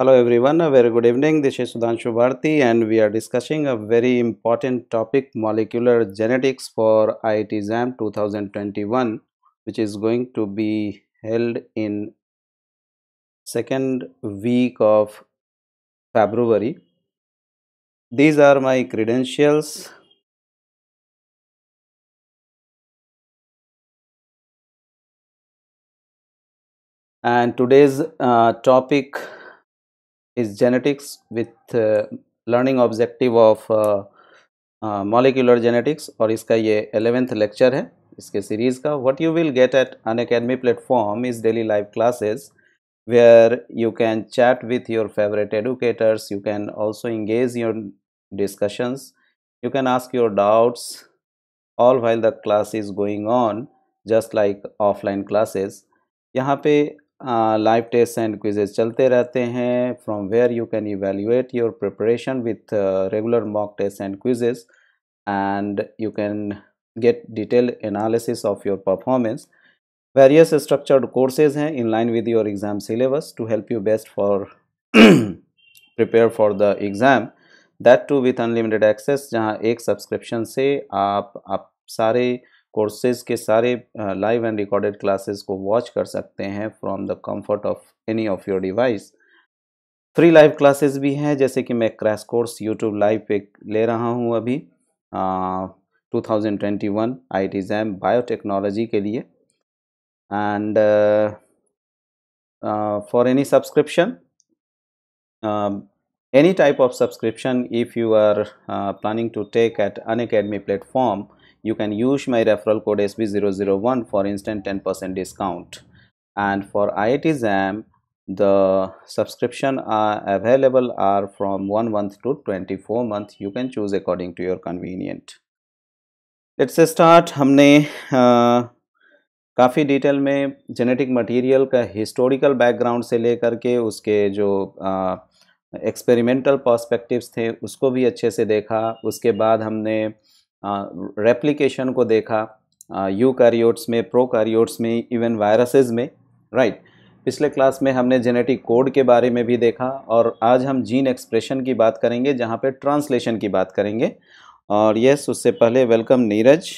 Hello everyone, a very good evening. This is Sudhanshu Bharti and we are discussing a very important topic molecular genetics for IIT exam 2021 which is going to be held in second week of February. These are my credentials. And today's uh, topic is genetics with uh, learning objective of uh, uh, molecular genetics, और इसका ये eleventh lecture है इसके series का What you will get at Unacademy platform is daily live where you can chat with your favorite educators you can also engage your discussions you can ask your doubts all while the class is going on just like offline classes यहाँ पे live test and quizzes चलते रहते हैं from where you can evaluate your preparation with regular mock test and quizzes and you can get detail analysis of your performance various structured courses हैं in line with your exam syllabus to help you best for prepare for the exam that too with unlimited access जहाँ एक subscription से आप, आप सारे courses के सारे live and recorded classes को वॉच कर सकते हैं from the comfort of any of your device free live classes भी हैं जैसे कि मैं क्रैश कोर्स यूट्यूब लाइव पे ले रहा हूँ अभी two thousand twenty one I T JAM biotechnology के लिए and for any subscription any type of subscription if you are planning to take at Unacademy platform you can use my referral code SB001 for instant 10% discount. And for IIT exam the subscription are available are from 1 month to 24 month. You can choose according to your convenient. Let's start. humne uh, काफ़ी detail में genetic material का historical background से लेकर के उसके जो experimental perspectives थे उसको भी अच्छे से देखा उसके बाद हमने रेप्लिकेशन को देखा यूकैरियोट्स में प्रोकैरियोट्स में इवन वायरसेस में राइट right. पिछले क्लास में हमने जेनेटिक कोड के बारे में भी देखा और आज हम जीन एक्सप्रेशन की बात करेंगे जहाँ पे ट्रांसलेशन की बात करेंगे और यस उससे पहले welcome Neeraj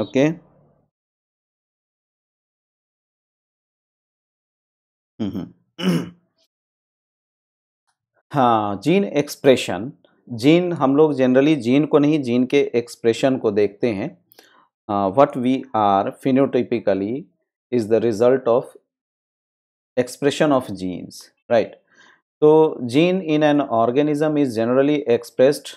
okay hmm, hmm. हाँ जीन एक्सप्रेशन जीन हम लोग जनरली जीन को नहीं जीन के एक्सप्रेशन को देखते हैं what we are phenotypically is the result of expression of genes right तो gene in an organism is generally expressed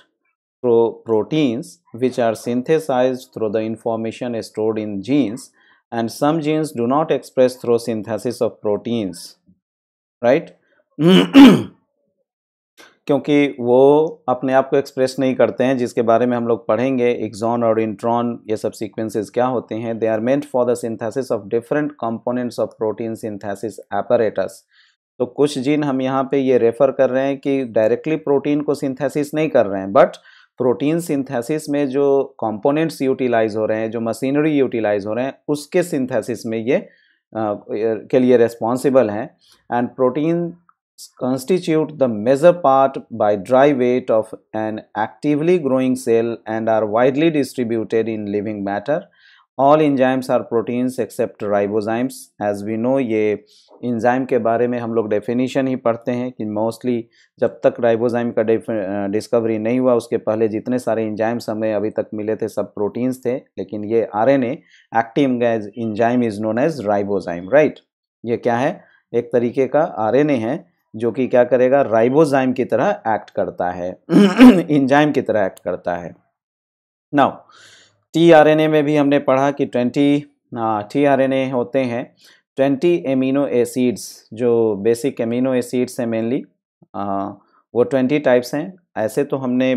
pro proteins which are synthesize through the information stored in genes and some genes do not express through synthesis of proteins right क्योंकि वो अपने आप को express नहीं करते हैं जिसके बारे में हम लोग पढ़ेंगे एक्जॉन और इंट्रॉन ये सब सीक्वेंसेस क्या होते हैं they are meant for the synthesis of different components of protein synthesis apparatus तो कुछ जीन हम यहाँ पे ये रेफर कर रहे हैं कि डायरेक्टली प्रोटीन को सिंथेसिस नहीं कर रहे हैं बट प्रोटीन सिंथेसिस में जो कॉम्पोनेंट्स यूटिलाइज हो रहे हैं जो मशीनरी यूटिलाइज हो रहे हैं उसके सिंथेसिस में ये के लिए रेस्पॉन्सिबल हैं and protein constitute the major part by dry weight of an actively growing cell and are widely distributed in living matter. All enzymes are proteins except ribozymes. As we know ये enzyme के बारे में हम लोग definition ही पढ़ते हैं कि mostly जब तक ribozyme का discovery नहीं हुआ उसके पहले जितने सारे enzymes हमें अभी तक मिले थे सब proteins थे लेकिन ये RNA active guys enzyme is known as ribozyme right ये क्या है एक तरीके का RNA एन है जो कि क्या करेगा राइबोजाइम की तरह एक्ट करता है इंजाइम की तरह एक्ट करता है नाउ टीआरएनए में भी हमने पढ़ा कि ट्वेंटी टीआरएनए होते हैं ट्वेंटी एमिनो एसिड्स जो बेसिक एमिनो एसिड्स हैं मेनली वो ट्वेंटी टाइप्स हैं ऐसे तो हमने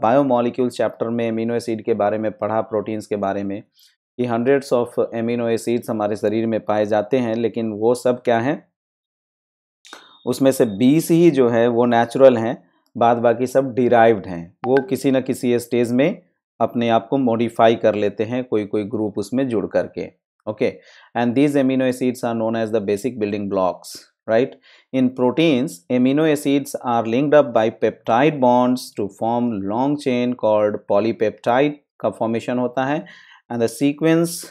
बायोमोलिक्यूल चैप्टर में एमिनो एसिड के बारे में पढ़ा प्रोटीन्स के बारे में कि हंड्रेड्स ऑफ एमिनो एसिड्स हमारे शरीर में पाए जाते हैं लेकिन वो सब क्या हैं उसमें से बीस ही जो है वो नेचुरल हैं बाद बाकी सब डिराइव्ड हैं वो किसी न किसी स्टेज में अपने आप को मॉडिफाई कर लेते हैं कोई कोई ग्रुप उसमें जुड़ करके okay and these amino acids are known as the basic building blocks right in proteins amino acids are linked up by peptide bonds to form long chain called polypeptide का formation होता है and the sequence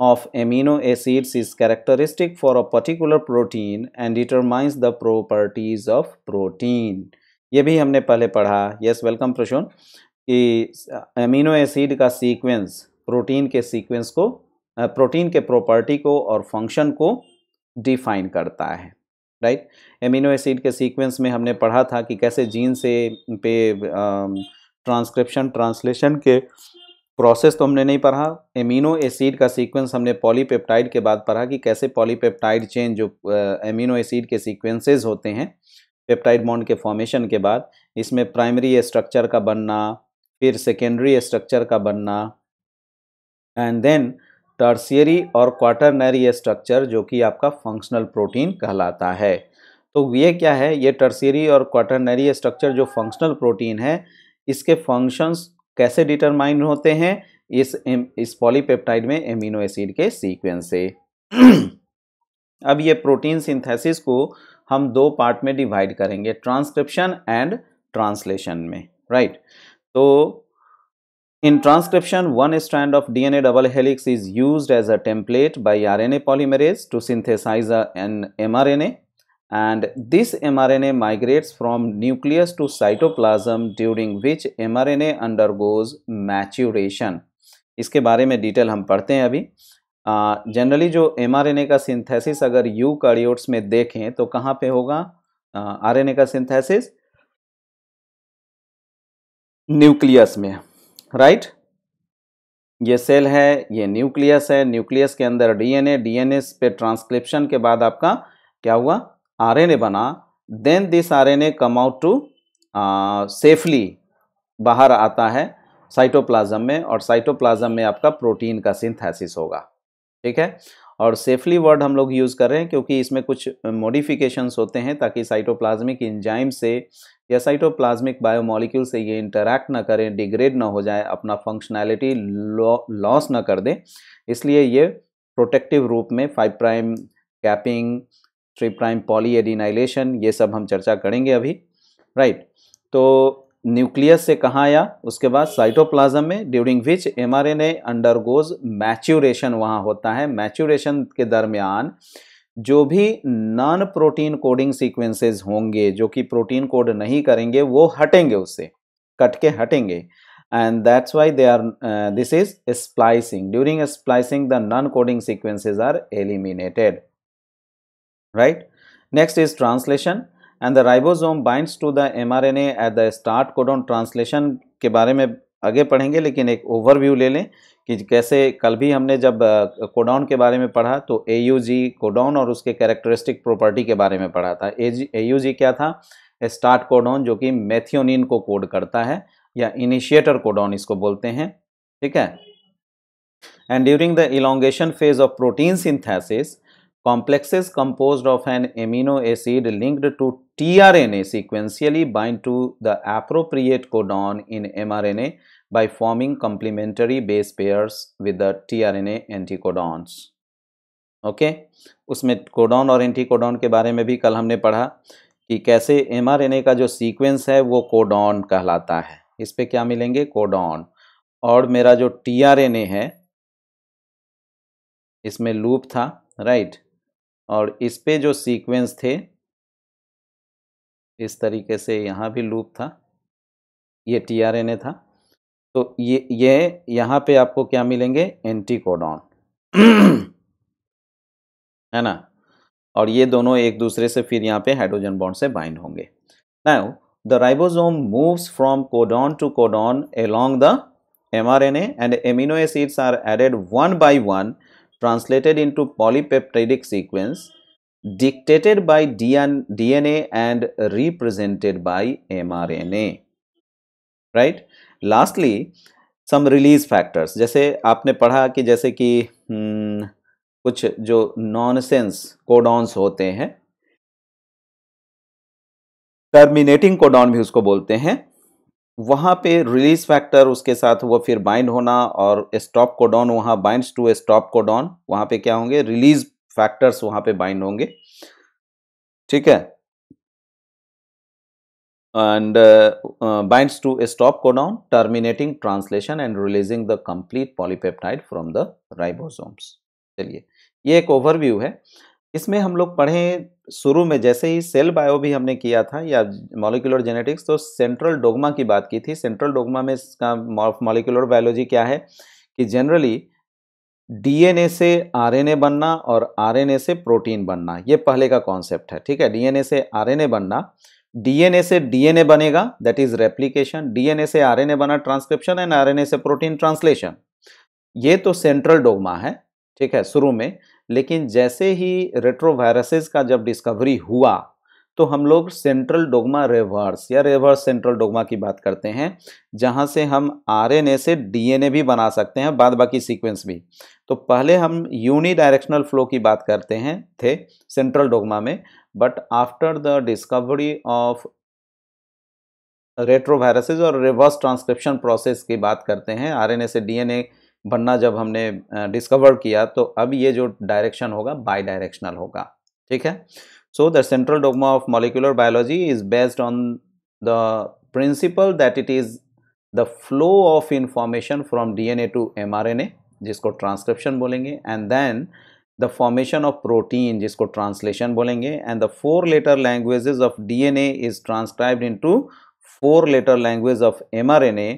of amino acids is characteristic for a particular protein and determines the properties of protein. ये भी हमने पहले पढ़ा yes welcome प्रशोन कि amino acid का sequence protein के sequence को प्रोटीन के प्रॉपर्टी को और फंक्शन को डिफाइन करता है राइट एमिनो एसिड के सीक्वेंस में हमने पढ़ा था कि कैसे जीन से पे ट्रांसक्रिप्शन ट्रांसलेशन के प्रोसेस तो हमने नहीं पढ़ा एमिनो एसिड का सीक्वेंस हमने पॉलीपेप्टाइड के बाद पढ़ा कि कैसे पॉलीपेप्टाइड चेन जो एमिनो एसिड के सीक्वेंसेस होते हैं पेप्टाइड बॉन्ड के फॉर्मेशन के बाद इसमें प्राइमरी स्ट्रक्चर का बनना फिर सेकेंडरी स्ट्रक्चर का बनना एंड देन टर्सियरी और क्वाटरनरी स्ट्रक्चर जो कि आपका फंक्शनल प्रोटीन कहलाता है तो ये क्या है ये टर्सियरी और क्वाटरनरी स्ट्रक्चर जो फंक्शनल प्रोटीन है इसके फंक्शंस कैसे डिटरमाइन होते हैं इस इस पॉलीपेप्टाइड में एमिनो एसिड के सीक्वेंस से अब ये प्रोटीन सिंथेसिस को हम दो पार्ट में डिवाइड करेंगे ट्रांसक्रिप्शन एंड ट्रांसलेशन में राइट तो in transcription one strand of DNA double helix is used as a template by RNA polymerase to synthesize an mRNA and this mRNA migrates from nucleus to cytoplasm during which mRNA undergoes maturation. इसके बारे में detail हम पढ़ते हैं अभी generally जो mRNA का synthesis अगर यू कार्योट्स में देखें तो कहाँ पे होगा आरएनए का सिंथेसिस न्यूक्लियस में राइट ये सेल है ये न्यूक्लियस है न्यूक्लियस के अंदर डीएनए डीएनए पे ट्रांसक्रिप्शन के बाद आपका क्या हुआ RNA बना this R N A come out to safely बाहर आता है साइटोप्लाज्म में और साइटोप्लाज्म में आपका प्रोटीन का सिंथेसिस होगा ठीक है और सेफली वर्ड हम लोग यूज़ कर रहे हैं क्योंकि इसमें कुछ मॉडिफिकेशंस होते हैं ताकि साइटोप्लाज्मिक इंजाइम से या साइटोप्लाज्मिक बायोमोलिक्यूल से ये इंटरैक्ट ना करें डिग्रेड ना हो जाए अपना फंक्शनैलिटी लॉस ना कर दें इसलिए ये प्रोटेक्टिव रूप में five prime capping three prime polyadenylation ये सब हम चर्चा करेंगे अभी राइट तो न्यूक्लियस से कहाँ आया उसके बाद साइटोप्लाज्म में during which m R N A undergoes maturation वहाँ होता है मैच्यूरेशन के दरमियान जो भी नॉन प्रोटीन कोडिंग सीक्वेंसेज होंगे जो कि प्रोटीन कोड नहीं करेंगे वो हटेंगे उससे कट के हटेंगे and that's why they are this is splicing during splicing the non coding sequences are eliminated right. Next is translation and the ribosome binds to the mRNA at the start codon translation के बारे में आगे पढ़ेंगे लेकिन एक overview ले लें कि कैसे कल भी हमने जब कोडाउन के बारे में पढ़ा तो ए यू जी कोडाउन और उसके कैरेक्टरिस्टिक प्रॉपर्टी के बारे में पढ़ा था ए यू जी क्या था स्टार्ट कोडाउन जो कि मैथियोनिन को कोड करता है या इनिशिएटर कोडाउन इसको बोलते हैं ठीक है and during the elongation phase of protein synthesis Complexes composed of an amino acid linked to tRNA sequentially bind to the appropriate codon in mRNA by forming complementary base pairs with the tRNA anticodons. Okay okay? उसमें codon और anticodon के बारे में भी कल हमने पढ़ा कि कैसे एमआरएनए का जो सीक्वेंस है वो कोडॉन कहलाता है इस पे क्या मिलेंगे कोडॉन और मेरा जो टीआरएनए है इसमें लूप था राइट और इस पे जो सीक्वेंस थे इस तरीके से यहाँ भी लूप था ये टीआरएनए था तो ये ये यहाँ पे आपको क्या मिलेंगे एंटी कोडॉन है ना और ये दोनों एक दूसरे से फिर यहाँ पे हाइड्रोजन बॉन्ड से बाइंड होंगे now the ribosome moves from codon to codon along the mRNA and amino acids are added one by one translated into polypeptidic sequence dictated by DNA and represented by mRNA, right? Lastly, some release factors, जैसे आपने पढ़ा कि जैसे कि कुछ जो nonsense codons होते हैं terminating codon भी उसको बोलते हैं वहाँ पे रिलीज फैक्टर उसके साथ वो फिर बाइंड होना और स्टॉप कोडॉन वहाँ बाइंड टू स्टॉप को कोडॉन वहाँ पे क्या होंगे रिलीज फैक्टर्स वहाँ पे बाइंड होंगे ठीक है एंड बाइंड टू स्टॉप को codon terminating translation and releasing the complete polypeptide from the ribosomes चलिए ये एक ओवरव्यू है इसमें हम लोग पढ़ें शुरू में जैसे ही सेल बायो भी हमने किया था या मॉलिकुलर जेनेटिक्स तो सेंट्रल डोगमा की बात की थी सेंट्रल डोगमा में इसका मॉलिकुलर बायोलॉजी क्या है कि जनरली डीएनए से आरएनए बनना और आरएनए से प्रोटीन बनना ये पहले का कॉन्सेप्ट है ठीक है डीएनए से आरएनए बनना डीएनए से डीएनए बनेगा दैट इज रेप्लीकेशन डीएनए से आरएनए बना ट्रांसक्रिप्शन एंड आरएनए से प्रोटीन ट्रांसलेशन ये तो सेंट्रल डोगमा है ठीक है शुरू में लेकिन जैसे ही रेट्रोवायरसेस का जब डिस्कवरी हुआ तो हम लोग सेंट्रल डोगमा रेवर्स या रेवर्स सेंट्रल डोगमा की बात करते हैं जहाँ से हम आरएनए से डीएनए भी बना सकते हैं बाद बाकी सीक्वेंस भी तो पहले हम यूनि डायरेक्शनल फ्लो की बात करते हैं थे सेंट्रल डोगमा में but after the discovery of retroviruses और रिवर्स ट्रांसक्रिप्शन प्रोसेस की बात करते हैं आरएनए से डीएनए बनना जब हमने डिस्कवर किया तो अब ये जो डायरेक्शन होगा बाई डायरेक्शनल होगा ठीक है so the central dogma of molecular biology is based on the principle that it is the flow of information from DNA to mRNA जिसको ट्रांसक्रिप्शन बोलेंगे and then the formation of protein जिसको translation बोलेंगे and the four letter languages of DNA is transcribed into four letter language of mRNA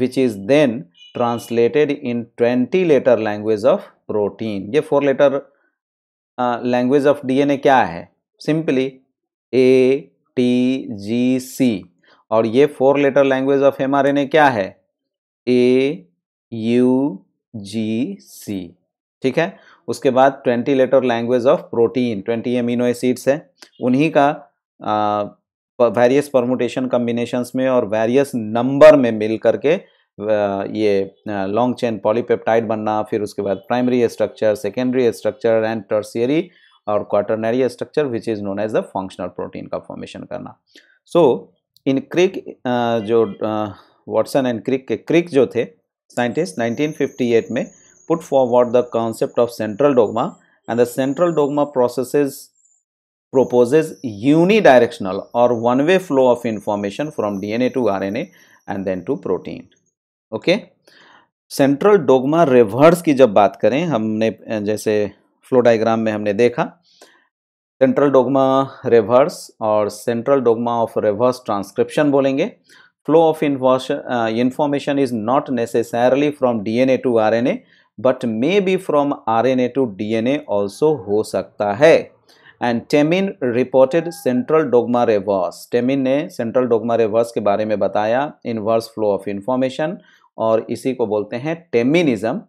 which is then translated in twenty letter language of protein ये four letter language of DNA क्या है simply A T G C और ये four letter language of mRNA क्या है ए you जी सी ठीक है उसके बाद twenty letter language of protein twenty amino acids है उन्हीं का वेरियस परमोटेशन कम्बिनेशंस में और वेरियस नंबर में मिल करके ये लॉन्ग चेन पॉलीपेप्टाइड बनना फिर उसके बाद primary structure secondary structure and tertiary और quaternary structure which is known as the functional protein का फॉर्मेशन करना सो इन क्रिक जो वॉटसन एंड क्रिक के क्रिक जो थे साइंटिस्ट 1958 में put forward the concept of central dogma and the central dogma process proposes unidirectional और one way flow of information from D N A to R N A and then to protein okay central dogma reverse की जब बात करें हमने जैसे flow diagram में हमने देखा सेंट्रल डोगमा रिवर्स और central dogma of reverse transcription बोलेंगे flow of information is not necessarily from DNA to RNA but may be from RNA to DNA also हो सकता है and Temin reported central dogma reverse Temin ने central dogma reverse के बारे में बताया inverse flow of information और इसी को बोलते हैं Teminism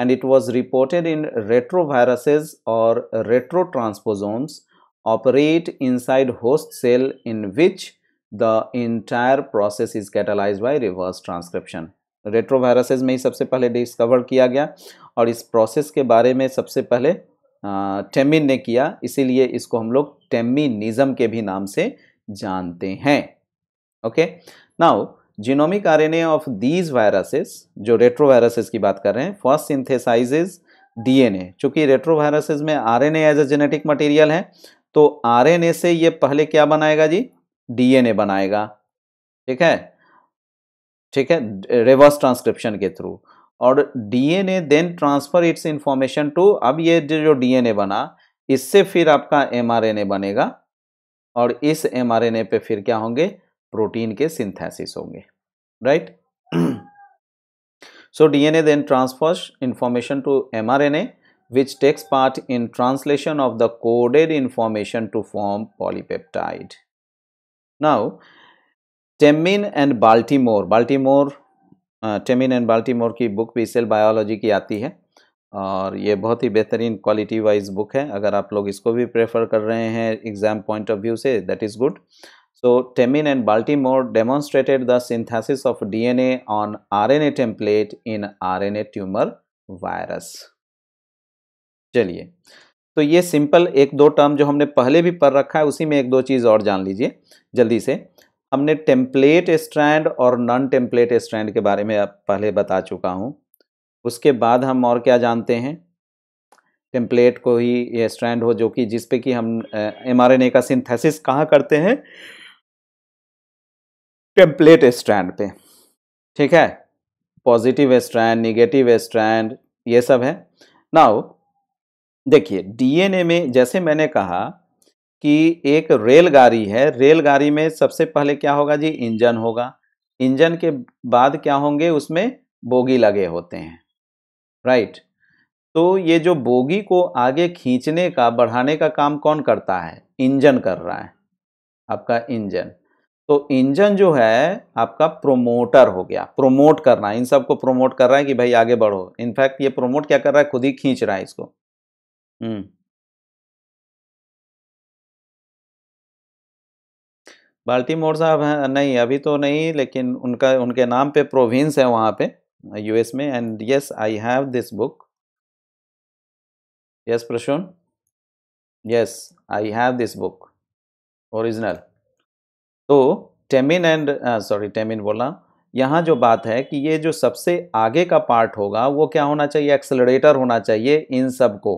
and it was reported in retroviruses और retro transposons operate inside host cell in which the entire process is catalyzed by reverse transcription retroviruses में ही सबसे पहले डिस्कवर किया गया और इस प्रोसेस के बारे में सबसे पहले टेमिन ने किया इसीलिए इसको हम लोग टेमिनिज्म के भी नाम से जानते हैं okay now genomic RNA of these viruses जो वायरसेस की बात कर रहे हैं फर्स्ट सिंथेसाइजेज डीएनए चूंकि रेट्रोवायरसेस में RNA as a genetic material है तो आरएनए से ये पहले क्या बनाएगा जी डीएनए बनाएगा ठीक है ठीक है रिवर्स ट्रांसक्रिप्शन के थ्रू और DNA then transfer its information to अब ये जो डीएनए बना इससे फिर आपका एमआरएनए बनेगा और इस एमआरएनए पे फिर क्या होंगे प्रोटीन के सिंथेसिस होंगे right so DNA then transfers information to m R N A which takes part in translation of the coded information to form polypeptide now Temin and Baltimore Baltimore Temin and Baltimore की book भी cell biology की आती है और ये बहुत ही बेहतरीन quality wise book है अगर आप लोग इसको भी प्रेफर कर रहे हैं एग्जाम पॉइंट ऑफ व्यू से that is good So Temin and Baltimore demonstrated the synthesis of DNA on RNA template in RNA tumor virus चलिए तो ये सिंपल एक दो टर्म जो हमने पहले भी पढ़ रखा है उसी में एक दो चीज़ और जान लीजिए जल्दी से हमने टेम्पलेट स्ट्रैंड और नॉन टेम्पलेट स्ट्रैंड के बारे में पहले बता चुका हूँ उसके बाद हम और क्या जानते हैं टेम्पलेट को ही ये स्ट्रैंड हो जो कि जिस पे कि हम एमआरएनए का सिंथेसिस कहाँ करते हैं टेम्पलेट स्ट्रैंड पे ठीक है पॉजिटिव स्ट्रैंड निगेटिव स्ट्रैंड ये सब है नाउ देखिए डीएनए में जैसे मैंने कहा कि एक रेलगाड़ी है रेलगाड़ी में सबसे पहले क्या होगा जी इंजन होगा इंजन के बाद क्या होंगे उसमें बोगी लगे होते हैं राइट तो ये जो बोगी को आगे खींचने का बढ़ाने का काम कौन करता है इंजन कर रहा है आपका इंजन तो इंजन जो है आपका प्रोमोटर हो गया प्रोमोट करना इन सबको प्रोमोट कर रहा है कि भाई आगे बढ़ो इनफैक्ट ये प्रोमोट क्या कर रहा है खुद ही खींच रहा है इसको हम्म बाल्टी मोड़ साहब हैं नहीं अभी तो नहीं लेकिन उनका उनके नाम पे प्रोविंस है वहां पे यूएस में and yes I have this book yes Prasoon yes I have this book original तो Temin and sorry uh, Temin बोला यहाँ जो बात है कि ये जो सबसे आगे का पार्ट होगा वो क्या होना चाहिए एक्सलरेटर होना चाहिए इन सब को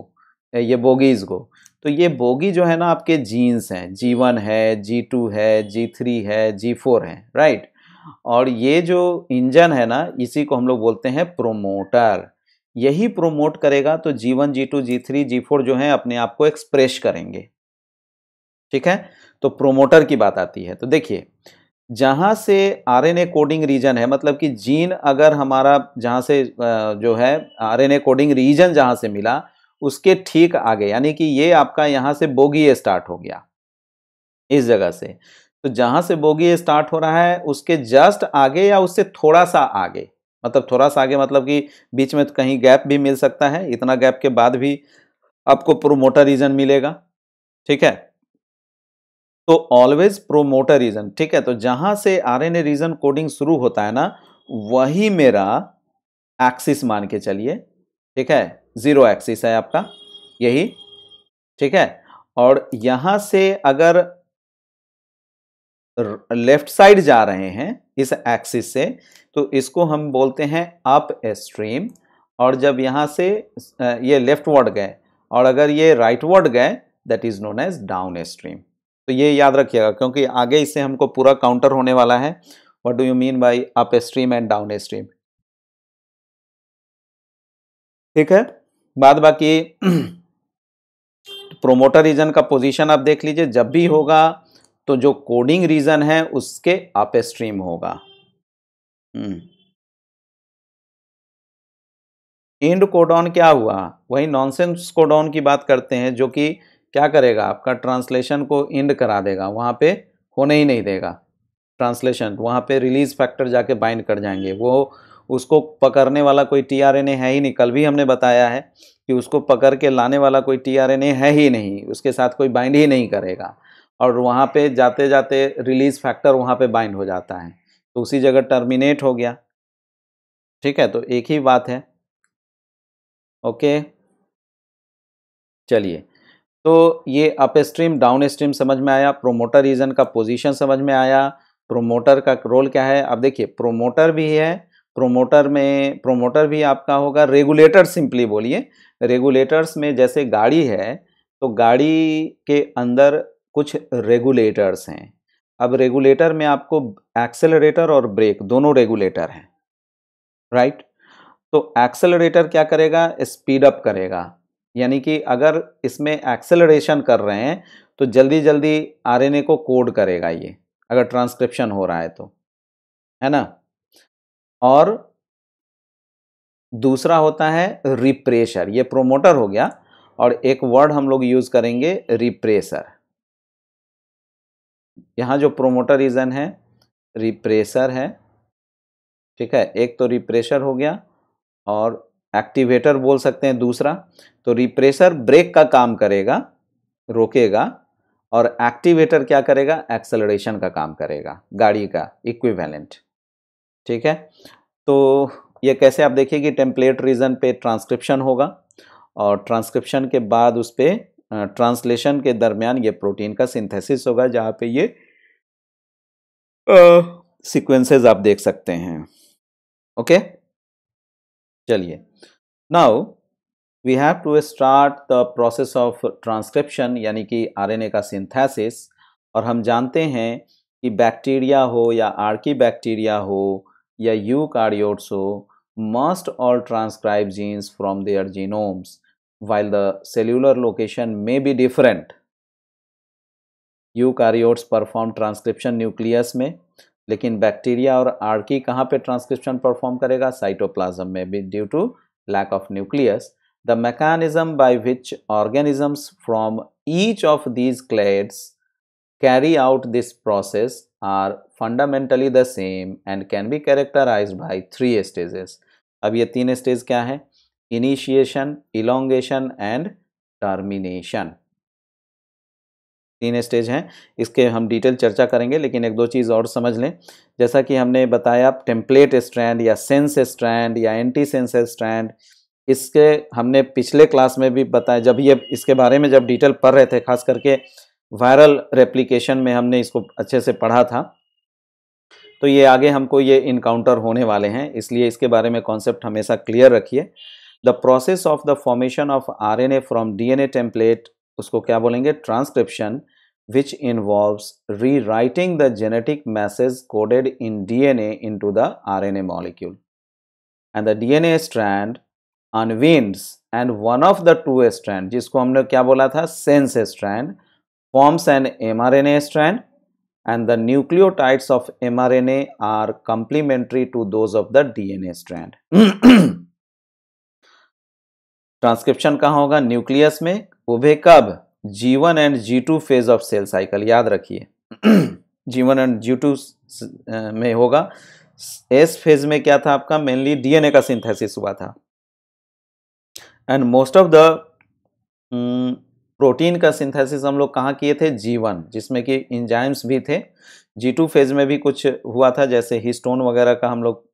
ये बोगीज़ को तो ये बोगी जो है ना आपके जीन्स हैं जी वन है जी टू है जी थ्री है जी फोर है राइट और ये जो इंजन है ना इसी को हम लोग बोलते हैं प्रोमोटर यही प्रोमोट करेगा तो G one G two G three G four जो है अपने आप को एक्सप्रेस करेंगे ठीक है तो प्रोमोटर की बात आती है तो देखिए जहाँ से आरएनए कोडिंग रीजन है मतलब कि जीन अगर हमारा जहाँ से जो है आरएनए कोडिंग रीजन जहाँ से मिला उसके ठीक आगे यानी कि ये आपका यहाँ से बोगी स्टार्ट हो गया इस जगह से तो जहाँ से बोगी स्टार्ट हो रहा है उसके जस्ट आगे या उससे थोड़ा सा आगे मतलब थोड़ा सा आगे मतलब कि बीच में कहीं गैप भी मिल सकता है इतना गैप के बाद भी आपको प्रोमोटर रीजन मिलेगा ठीक है तो ऑलवेज प्रोमोटर रीजन ठीक है तो जहां से आरएनए रीजन कोडिंग शुरू होता है ना वही मेरा एक्सिस मान के चलिए ठीक है जीरो एक्सिस है आपका यही ठीक है और यहां से अगर लेफ्ट साइड जा रहे हैं इस एक्सिस से तो इसको हम बोलते हैं अप स्ट्रीम और जब यहां से ये लेफ्ट वर्ड गए और अगर ये राइट वर्ड गए that is known as downstream तो ये याद रखिएगा क्योंकि आगे इससे हमको पूरा काउंटर होने वाला है what do you mean by upstream and downstream ठीक है बाद बाकी प्रोमोटर रीजन का पोजीशन आप देख लीजिए जब भी होगा तो जो कोडिंग रीजन है उसके अप स्ट्रीम होगा इंड हम्म। कोडॉन क्या हुआ वही नॉनसेंस कोडॉन की बात करते हैं जो कि क्या करेगा आपका ट्रांसलेशन को इंड करा देगा वहाँ पे होने ही नहीं देगा ट्रांसलेशन वहाँ पे रिलीज फैक्टर जाके बाइंड कर जाएंगे वो उसको पकड़ने वाला कोई टी है ही नहीं कल भी हमने बताया है कि उसको पकड़ के लाने वाला कोई टी है ही नहीं उसके साथ कोई बाइंड ही नहीं करेगा और वहाँ पे जाते जाते रिलीज फैक्टर वहाँ पे बाइंड हो जाता है तो उसी जगह टर्मिनेट हो गया ठीक है तो एक ही बात है ओके चलिए तो ये अप स्ट्रीम डाउन स्ट्रीम समझ में आया प्रोमोटर रीजन का पोजीशन समझ में आया प्रोमोटर का रोल क्या है अब देखिए प्रोमोटर भी है प्रोमोटर में प्रोमोटर भी आपका होगा रेगुलेटर सिंपली बोलिए रेगुलेटर्स में जैसे गाड़ी है तो गाड़ी के अंदर कुछ रेगुलेटर्स हैं अब रेगुलेटर में आपको एक्सेलरेटर और ब्रेक दोनों रेगुलेटर हैं राइट तो एक्सेलरेटर क्या करेगा स्पीड अप करेगा यानी कि अगर इसमें एक्सेलरेशन कर रहे हैं तो जल्दी जल्दी आरएनए को कोड करेगा ये अगर ट्रांसक्रिप्शन हो रहा है तो है ना और दूसरा होता है रिप्रेशर ये प्रोमोटर हो गया और एक वर्ड हम लोग यूज़ करेंगे रिप्रेसर यहां जो प्रोमोटर रीज़न है रिप्रेसर है ठीक है एक तो रिप्रेशर हो गया और एक्टिवेटर बोल सकते हैं दूसरा तो रिप्रेसर ब्रेक का काम करेगा रोकेगा और एक्टिवेटर क्या करेगा एक्सेलरेशन का काम करेगा गाड़ी का इक्विवेलेंट ठीक है तो ये कैसे आप देखिए कि टेम्पलेट रीजन पे ट्रांसक्रिप्शन होगा और ट्रांसक्रिप्शन के बाद उस पर ट्रांसलेशन के दरमियान ये प्रोटीन का सिंथेसिस होगा जहाँ पे ये सिक्वेंसेज आप देख सकते हैं ओके चलिए now we have to start the process of transcription यानी कि आरएनए का सिंथेसिस और हम जानते हैं कि बैक्टीरिया हो या आर्की बैक्टीरिया हो या यू कार्योट्स हो must all transcribe genes from their genomes while the cellular location may be different eukaryotes perform transcription nucleus में लेकिन बैक्टीरिया और आर्की कहाँ पे ट्रांसक्रिप्शन परफॉर्म करेगा साइटोप्लाज्म में भी due to lack of nucleus the mechanism by which organisms from each of these clades carry out this process are fundamentally the same and can be characterize by three stages अब ये तीन stage क्या है initiation elongation and termination तीन stage हैं इसके हम detail चर्चा करेंगे लेकिन एक दो चीज़ और समझ लें जैसा कि हमने बताया टेम्पलेट स्ट्रैंड या सेंस स्ट्रैंड या एंटी सेंस स्ट्रैंड इसके हमने पिछले क्लास में भी बताया जब ये इसके बारे में जब डिटेल पढ़ रहे थे खास करके वायरल रेप्लीकेशन में हमने इसको अच्छे से पढ़ा था तो ये आगे हमको ये इनकाउंटर होने वाले हैं इसलिए इसके बारे में कॉन्सेप्ट हमेशा क्लियर रखिए the process of the formation of a from a template उसको क्या बोलेंगे transcription which involves rewriting the genetic message coded in DNA into the RNA molecule. And the DNA strand unwinds and one of the two strands, which हमने क्या the था sense strand forms an mRNA strand and the nucleotides of mRNA are complementary to those of the DNA strand. Transcription कहाँ nucleus. Nucleus में वो भी G one and G two phase of cell cycle याद रखिए G one and G two में होगा S phase में क्या था आपका मेनली डीएनए का सिंथेसिस हुआ था and most of the protein का सिंथेसिस हम लोग कहाँ किए थे जी वन जिसमें कि इंजाइम्स भी थे जी टू फेज में भी कुछ हुआ था जैसे हिस्टोन वगैरह का हम लोग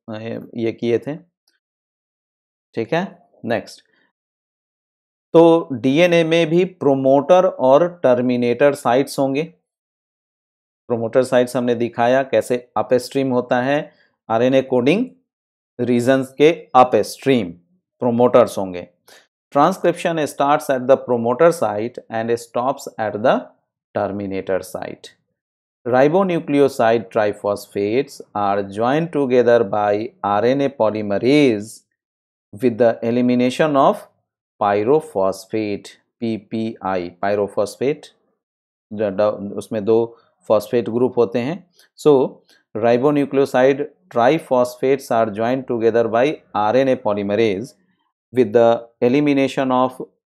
ये किए थे ठीक है नेक्स्ट तो डीएनए में भी प्रोमोटर और टर्मिनेटर साइट्स होंगे प्रोमोटर साइट्स हमने दिखाया कैसे अप स्ट्रीम होता है आरएनए कोडिंग रीजन के अप स्ट्रीम प्रोमोटर्स होंगे transcription starts at the promoter site and stops at the terminator site are join together by R N A polymerase with the elimination of pyrophosphate I pyrophosphate उसमें दो phosphate group होते हैं so ribonucleoside triphosphates are joined R N A polymerase with the elimination of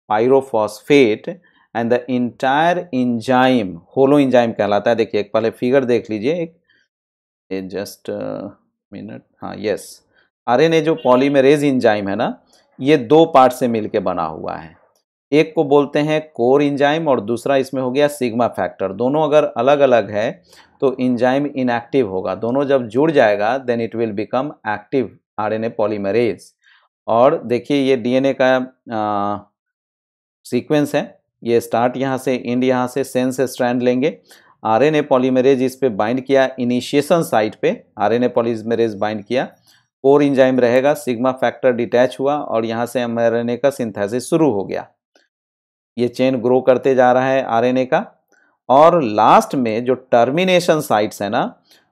pyrophosphate and the entire enzyme holoenzyme कहलाता है देखिए एक पहले figure देख लीजिए एक जस्ट मिनट uh, हाँ यस आर एन ए जो पॉलीमरेज इंजाइम है ना ये दो पार्ट से मिलके बना हुआ है एक को बोलते हैं कोर इंजाइम और दूसरा इसमें हो गया सिग्मा फैक्टर दोनों अगर अलग अलग है तो इंजाइम इनएक्टिव होगा दोनों जब जुड़ जाएगा then it will become active RNA polymerase और देखिए ये डीएनए का सीक्वेंस है ये स्टार्ट यहाँ से एंड यहाँ से सेंस स्ट्रैंड लेंगे आरएनए पॉलीमरेज इस पर बाइंड किया इनिशिएशन साइट पे आरएनए पॉलीमरेज बाइंड किया कोर इंजाइम रहेगा सिग्मा फैक्टर डिटैच हुआ और यहाँ से एमआरएनए का सिंथेसिस शुरू हो गया ये चेन ग्रो करते जा रहा है आरएनए का और लास्ट में जो टर्मिनेशन साइट्स है ना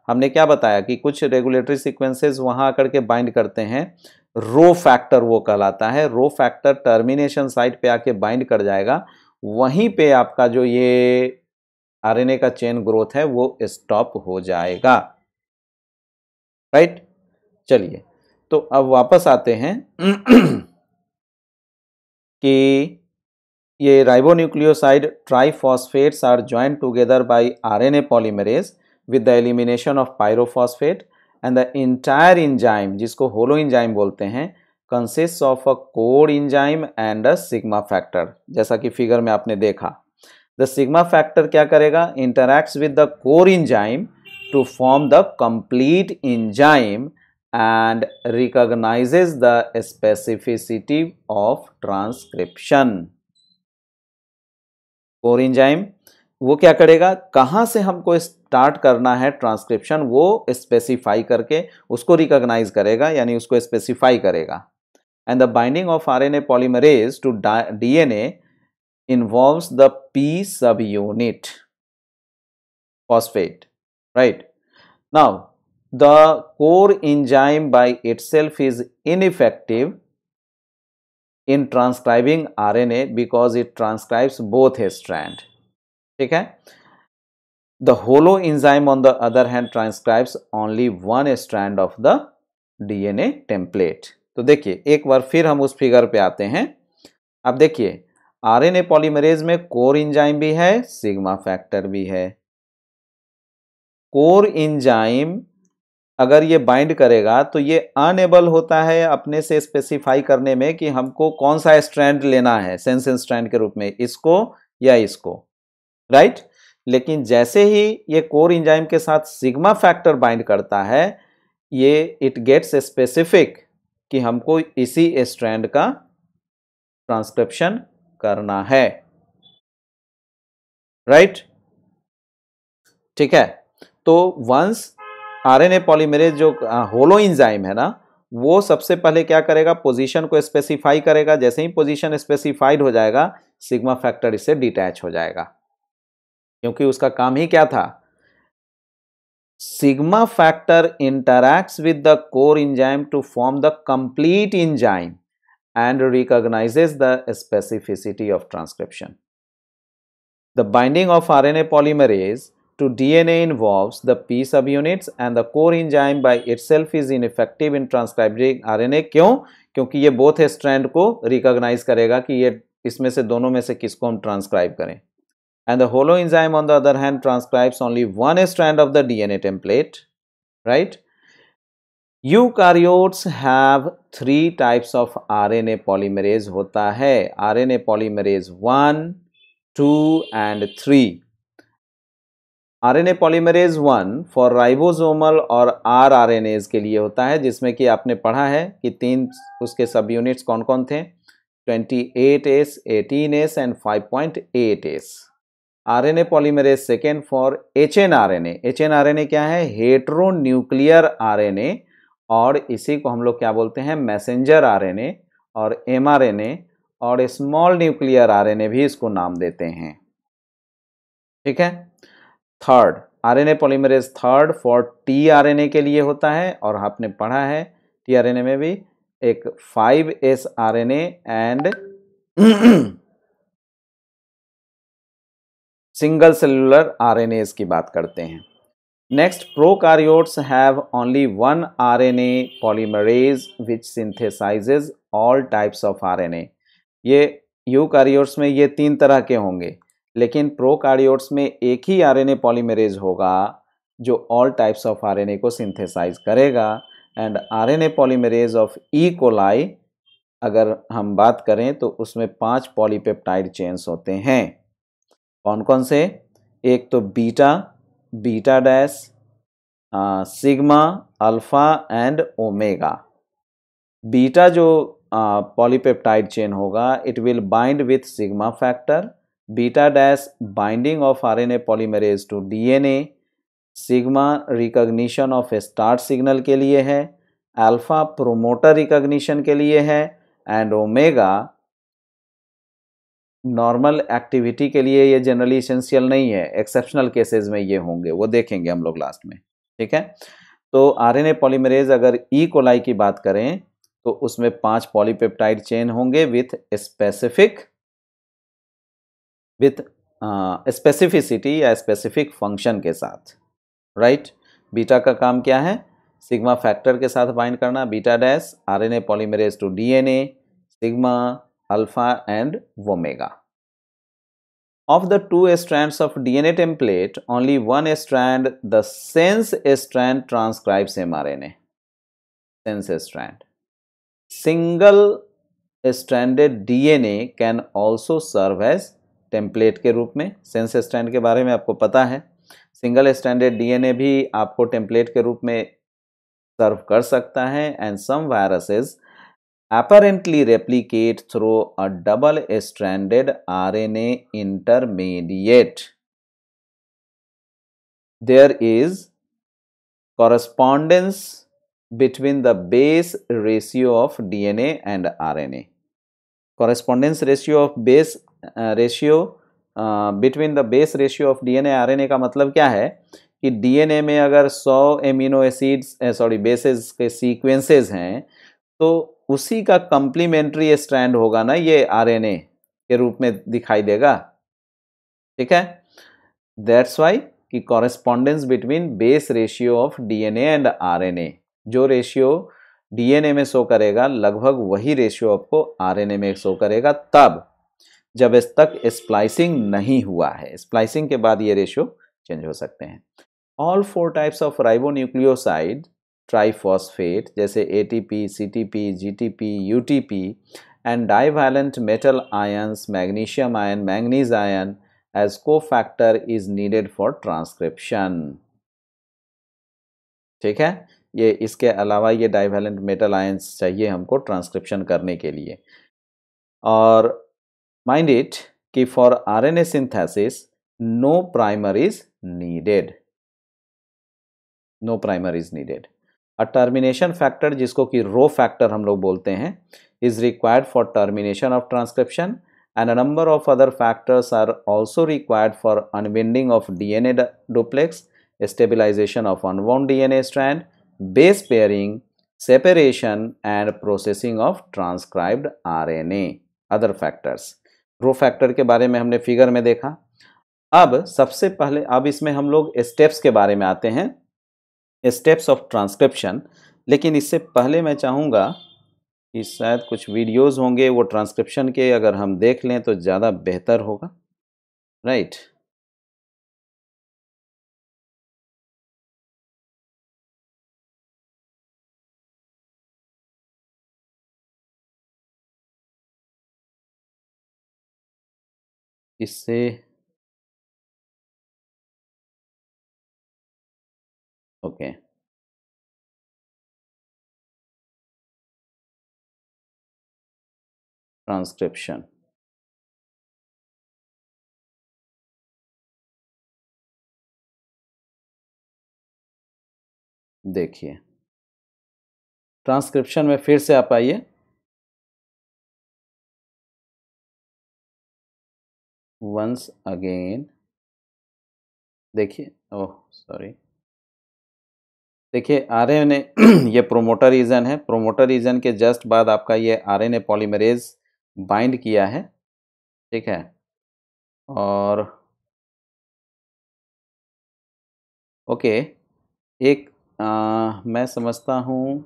हमने क्या बताया कि कुछ रेगुलेटरी सिक्वेंसेज वहाँ आकर के बाइंड करते हैं रो फैक्टर वो कहलाता है रो फैक्टर टर्मिनेशन साइट पे आके बाइंड कर जाएगा वहीं पे आपका जो ये आरएनए का चेन ग्रोथ है वो स्टॉप हो जाएगा राइट right? चलिए तो अब वापस आते हैं कि ये ribonucleoside triphosphates are join together by RNA polymerase with the elimination of pyrophosphate and the entire enzyme जिसको होलो इंजाइम बोलते हैं consist of a core enzyme and a sigma factor जैसा कि फिगर में आपने देखा द सिग्मा फैक्टर क्या करेगा interacts with the core enzyme to form the complete enzyme and recognizes the specificity of transcription. Core enzyme वो क्या करेगा कहाँ से हमको स्टार्ट करना है ट्रांसक्रिप्शन वो स्पेसिफाई करके उसको रिकॉग्नाइज करेगा यानी उसको स्पेसिफाई करेगा and the binding of RNA polymerase to DNA involves the P subunit phosphate right now the core enzyme by itself is ineffective in transcribing RNA because it transcribes both strand. ठीक है The holo enzyme on the other hand transcribes only one strand of the DNA template. तो देखिए एक बार फिर हम उस figure पे आते हैं अब देखिए आरएनए पॉलीमरेज में कोर इंजाइम भी है सिग्मा फैक्टर भी है कोर इंजाइम अगर ये बाइंड करेगा तो ये अनएबल होता है अपने से स्पेसिफाई करने में कि हमको कौन सा स्ट्रैंड लेना है सेंस स्ट्रैंड के रूप में इसको या इसको राइट right? लेकिन जैसे ही ये कोर इंजाइम के साथ सिग्मा फैक्टर बाइंड करता है ये इट गेट्स स्पेसिफिक कि हमको इसी स्ट्रैंड का ट्रांसक्रिप्शन करना है राइट right? ठीक है तो वंस आरएनए पॉलीमरेज जो होलो इंजाइम है ना वो सबसे पहले क्या करेगा पोजीशन को स्पेसिफाई करेगा जैसे ही पोजीशन स्पेसिफाइड हो जाएगा सिग्मा फैक्टर इससे डिटैच हो जाएगा क्योंकि उसका काम ही क्या था sigma factor interacts with the core enzyme to form the complete enzyme and recognizes the specificity of transcription the binding of R N A polymerase to DNA involves the P subunits and the core enzyme by itself is ineffective in transcribing RNA क्यों क्योंकि ये both strand को recognise करेगा कि ये इसमें से दोनों में से किसको हम ट्रांसक्राइब करें and the holoenzyme on the other hand transcribes only one strand of the DNA template right eukaryotes have three types of RNA polymerase होता है RNA polymerase one two and three RNA polymerase one for ribosomal और एज के लिए होता है जिसमें कि आपने पढ़ा है कि तीन उसके सब यूनिट्स कौन कौन थे 28S, 18S and 5.8S. RNA polymerase second for hnRNA hnRNA क्या है हेट्रो एन ए और इसी को हम लोग क्या बोलते हैं मैसेंजर ए और ए और स्मॉल न्यूक्लियर ए भी इसको नाम देते हैं ठीक है third RNA polymerase third for tRNA के लिए होता है और आपने पढ़ा है टीआरएनए में भी एक five S R N A and single cellular RNAs की बात करते हैं next prokaryotes have only one R N A polymerase which synthesizes all types of R N A ये यूकार्योट्स में ये तीन तरह के होंगे लेकिन प्रोकार्योट्स में एक ही आरएनए पॉलीमरेज होगा जो ऑल टाइप्स ऑफ आरएनए को सिंथेसाइज करेगा and RNA polymerase of E coli अगर हम बात करें तो उसमें पांच पॉलीपेप्टाइड चेन्स होते हैं कौन कौन से एक तो beta beta dash sigma alpha and omega beta जो पॉलीपेप्टाइड चेन होगा it will bind with sigma factor beta dash binding of RNA polymerase to DNA, sigma recognition of a start signal के लिए है alpha promoter recognition के लिए है and omega normal activity के लिए ये generally essential नहीं है exceptional cases में ये होंगे वो देखेंगे हम लोग last में ठीक है तो आरएनए पॉलीमरेज अगर ई कोलाई की बात करें तो उसमें पांच पॉलीपेप्टाइड चेन होंगे with specific with specificity uh, या स्पेसिफिक फंक्शन के साथ राइट right? बीटा का काम क्या है सिग्मा फैक्टर के साथ बाइंड करना beta dash dash RNA polymerase to DNA sigma alpha and omega of the two strand of D N A template only one strand the sense strand transcribes M R sense strand single D N A can also serve as template के रूप में sense stand के बारे में आपको पता है single standard DNA भी आपको टेम्पलेट के रूप में सर्व कर सकता है and some viruses apparently replicate through a double standard RNA intermediate there is correspondence between the base ratio of DNA and RNA an correspondence ratio of base ratio between the base ratio of DNA RNA का मतलब क्या है कि DNA में अगर 100 amino acids sorry bases के sequences हैं तो उसी का कम्प्लीमेंट्री स्ट्रैंड होगा ना ये आरएनए के रूप में दिखाई देगा ठीक है दैट्स वाई कि correspondence between base ratio of DNA and RNA जो रेशियो डीएनए में शो करेगा लगभग वही रेशियो आपको आरएनए में शो करेगा तब जब इस तक स्प्लाइसिंग नहीं हुआ है स्प्लाइसिंग के बाद ये रेशियो चेंज हो सकते हैं all four types of ribonucleoside triphosphate जैसे A T T T P P C G P U T P and divalent metal ions magnesium ion manganese ion as cofactor is needed for transcription ठीक है ये इसके अलावा ये divalent metal ions चाहिए हमको transcription करने के लिए और माइंड इट कि for RNA synthesis no primer is needed no primer is needed a termination factor जिसको कि रो फैक्टर हम लोग बोलते हैं is required for termination of transcription and a number of other factors are also required for unbinding of D N A duplex stabilization of unwound D N A strand base pairing separation and processing of transcribed R N A other factors row factor के बारे में हमने figure में देखा अब सबसे पहले अब इसमें हम लोग स्टेप्स के बारे में आते हैं स्टेप्स ऑफ ट्रांसक्रिप्शन लेकिन इससे पहले मैं चाहूँगा कि शायद कुछ वीडियोज़ होंगे वो ट्रांसक्रिप्शन के अगर हम देख लें तो ज़्यादा बेहतर होगा राइट right? इससे ओके ट्रांसक्रिप्शन देखिए ट्रांसक्रिप्शन में फिर से आप आइए वंस अगेन देखिए ओह सॉरी देखिए आर एन ये प्रोमोटर रीजन है प्रोमोटर रीजन के जस्ट बाद आपका ये R N A polymerase bind किया है ठीक है और ओके एक आ, मैं समझता हूँ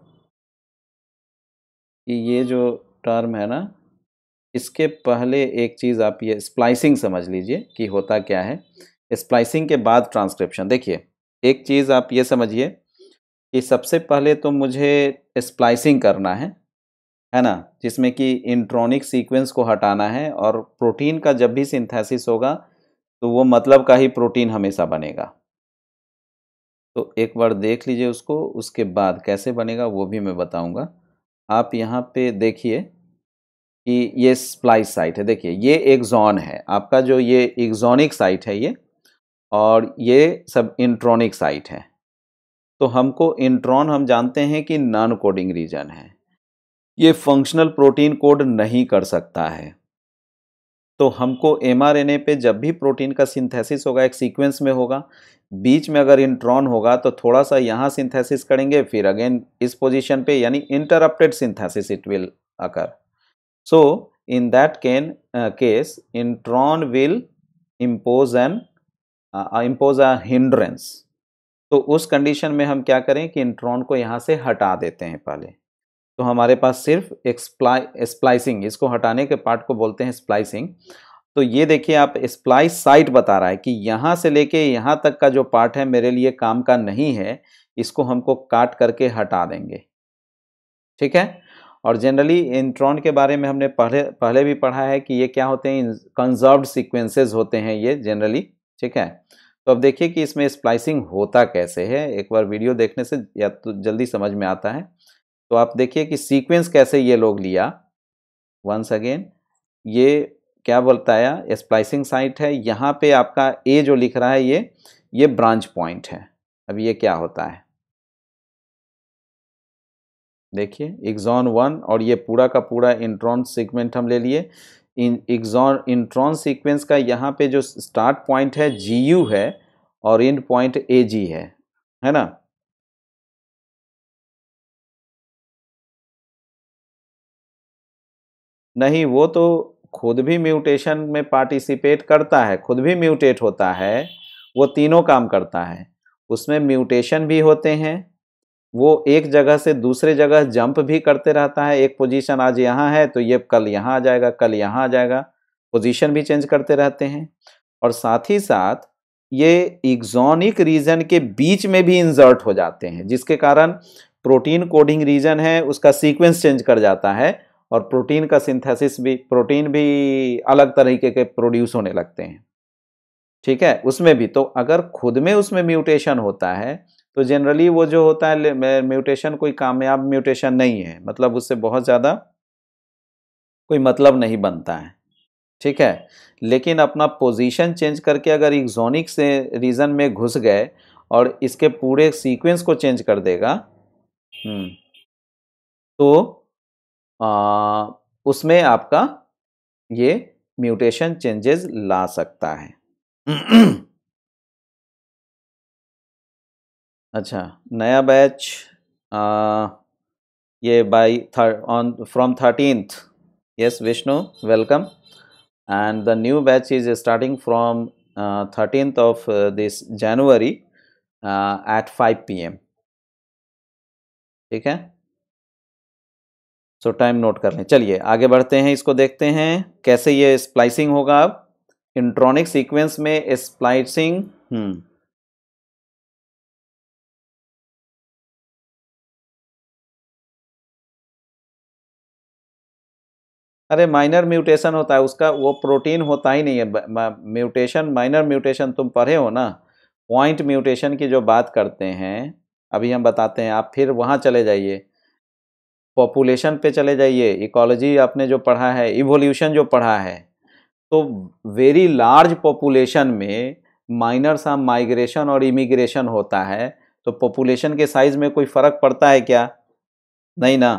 कि ये जो टर्म है ना इसके पहले एक चीज़ आप ये स्प्लाइसिंग समझ लीजिए कि होता क्या है स्प्लाइसिंग के बाद ट्रांसक्रिप्शन देखिए एक चीज़ आप ये समझिए कि सबसे पहले तो मुझे स्प्लाइसिंग करना है है ना जिसमें कि इंट्रॉनिक सीक्वेंस को हटाना है और प्रोटीन का जब भी सिंथेसिस होगा तो वो मतलब का ही प्रोटीन हमेशा बनेगा तो एक बार देख लीजिए उसको उसके बाद कैसे बनेगा वो भी मैं बताऊंगा आप यहाँ पे देखिए कि ये स्प्लाइस साइट है देखिए ये एक है आपका जो ये एग्जॉनिक साइट है ये और ये सब इंट्रॉनिक साइट है तो हमको इंट्रॉन हम जानते हैं कि नॉन कोडिंग रीजन है ये फंक्शनल प्रोटीन कोड नहीं कर सकता है तो हमको एम पे जब भी प्रोटीन का सिंथेसिस होगा एक सीक्वेंस में होगा बीच में अगर इंट्रॉन होगा तो थोड़ा सा यहाँ सिंथेसिस करेंगे फिर अगेन इस पोजिशन पे यानी interrupted synthesis it will occur So, in that can, uh, case intron will impose an uh, uh impose a hindrance. तो उस कंडीशन में हम क्या करें कि इंट्रॉन को यहाँ से हटा देते हैं पहले तो हमारे पास सिर्फ एक्सप्लाई स्प्लाइसिंग इसको हटाने के पार्ट को बोलते हैं स्प्लाइसिंग तो ये देखिए आप स्प्लाइस साइट बता रहा है कि यहाँ से लेके यहाँ तक का जो पार्ट है मेरे लिए काम का नहीं है इसको हमको काट करके हटा देंगे ठीक है और जनरली इंट्रॉन के बारे में हमने पहले पहले भी पढ़ा है कि ये क्या होते हैं कंजर्व्ड सीक्वेंसेस होते हैं ये जनरली ठीक है तो अब देखिए कि इसमें स्प्लाइसिंग होता कैसे है एक बार वीडियो देखने से या तो जल्दी समझ में आता है तो आप देखिए कि सीक्वेंस कैसे ये लोग लिया वंस अगेन ये क्या बोलता है स्प्लाइसिंग साइट है यहाँ पे आपका ए जो लिख रहा है ये ये ब्रांच पॉइंट है अब ये क्या होता है देखिए एग्जॉन वन और ये पूरा का पूरा इंट्रॉन सीक्वेंट हम ले लिए इन एग्जॉन इंट्रॉन सीक्वेंस का यहाँ पे जो स्टार्ट पॉइंट है जी है और इंड पॉइंट ए जी है है ना नहीं वो तो खुद भी म्यूटेशन में पार्टिसिपेट करता है खुद भी म्यूटेट होता है वो तीनों काम करता है उसमें म्यूटेशन भी होते हैं वो एक जगह से दूसरे जगह जंप भी करते रहता है एक पोजीशन आज यहाँ है तो ये कल यहाँ आ जाएगा कल यहाँ आ जाएगा पोजीशन भी चेंज करते रहते हैं और साथ ही साथ ये एग्जॉनिक रीजन के बीच में भी इंजर्ट हो जाते हैं जिसके कारण प्रोटीन कोडिंग रीजन है उसका सीक्वेंस चेंज कर जाता है और प्रोटीन का सिंथेसिस भी प्रोटीन भी अलग तरीके के प्रोड्यूस होने लगते हैं ठीक है उसमें भी तो अगर खुद में उसमें म्यूटेशन होता है तो जनरली वो जो होता है म्यूटेशन कोई कामयाब म्यूटेशन नहीं है मतलब उससे बहुत ज़्यादा कोई मतलब नहीं बनता है ठीक है लेकिन अपना पोजीशन चेंज करके अगर एक से रीज़न में घुस गए और इसके पूरे सीक्वेंस को चेंज कर देगा हम्म, तो आ, उसमें आपका ये म्यूटेशन चेंजेस ला सकता है अच्छा नया बैच आ, ये by on from thirteenth yes Vishnu welcome and the new batch is starting from thirteenth of this January at five P M ठीक है सो टाइम नोट कर लें चलिए आगे बढ़ते हैं इसको देखते हैं कैसे ये स्प्लाइसिंग होगा अब इंट्रॉनिक सीक्वेंस में स्प्लाइसिंग हम्म अरे माइनर म्यूटेशन होता है उसका वो प्रोटीन होता ही नहीं है म्यूटेशन माइनर म्यूटेशन तुम पढ़े हो ना पॉइंट म्यूटेशन की जो बात करते हैं अभी हम बताते हैं आप फिर वहाँ चले जाइए पॉपुलेशन पे चले जाइए इकोलॉजी आपने जो पढ़ा है इवोल्यूशन जो पढ़ा है तो वेरी लार्ज पॉपुलेशन में माइनर सा माइग्रेशन और इमिग्रेशन होता है तो पॉपुलेशन के साइज़ में कोई फ़र्क पड़ता है क्या नहीं ना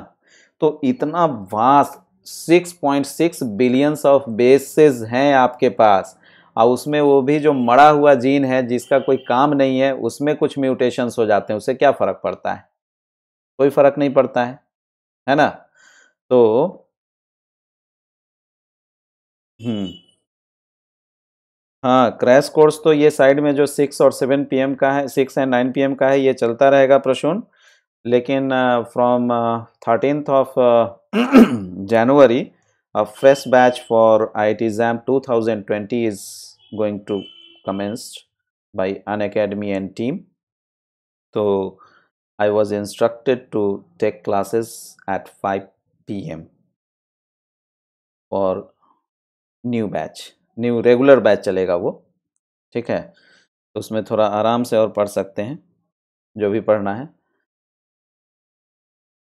तो इतना वास्ट 6.6 बिलियंस ऑफ बेसेस हैं आपके पास और उसमें वो भी जो मरा हुआ जीन है जिसका कोई काम नहीं है उसमें कुछ म्यूटेशंस हो जाते हैं उससे क्या फ़र्क पड़ता है कोई फ़र्क नहीं पड़ता है है ना तो हम्म हाँ क्रैश कोर्स तो ये साइड में जो सिक्स और सेवन पीएम का है सिक्स एंड नाइन पीएम का है ये चलता रहेगा प्रशून लेकिन from thirteenth of January, a fresh batch for IIT exam 2020 is going to commenced by an academy and team. So, I was instructed to take classes at 5 p.m. for new batch, new regular batch चलेगा वो ठीक है उसमें थोड़ा आराम से और पढ़ सकते हैं जो भी पढ़ना है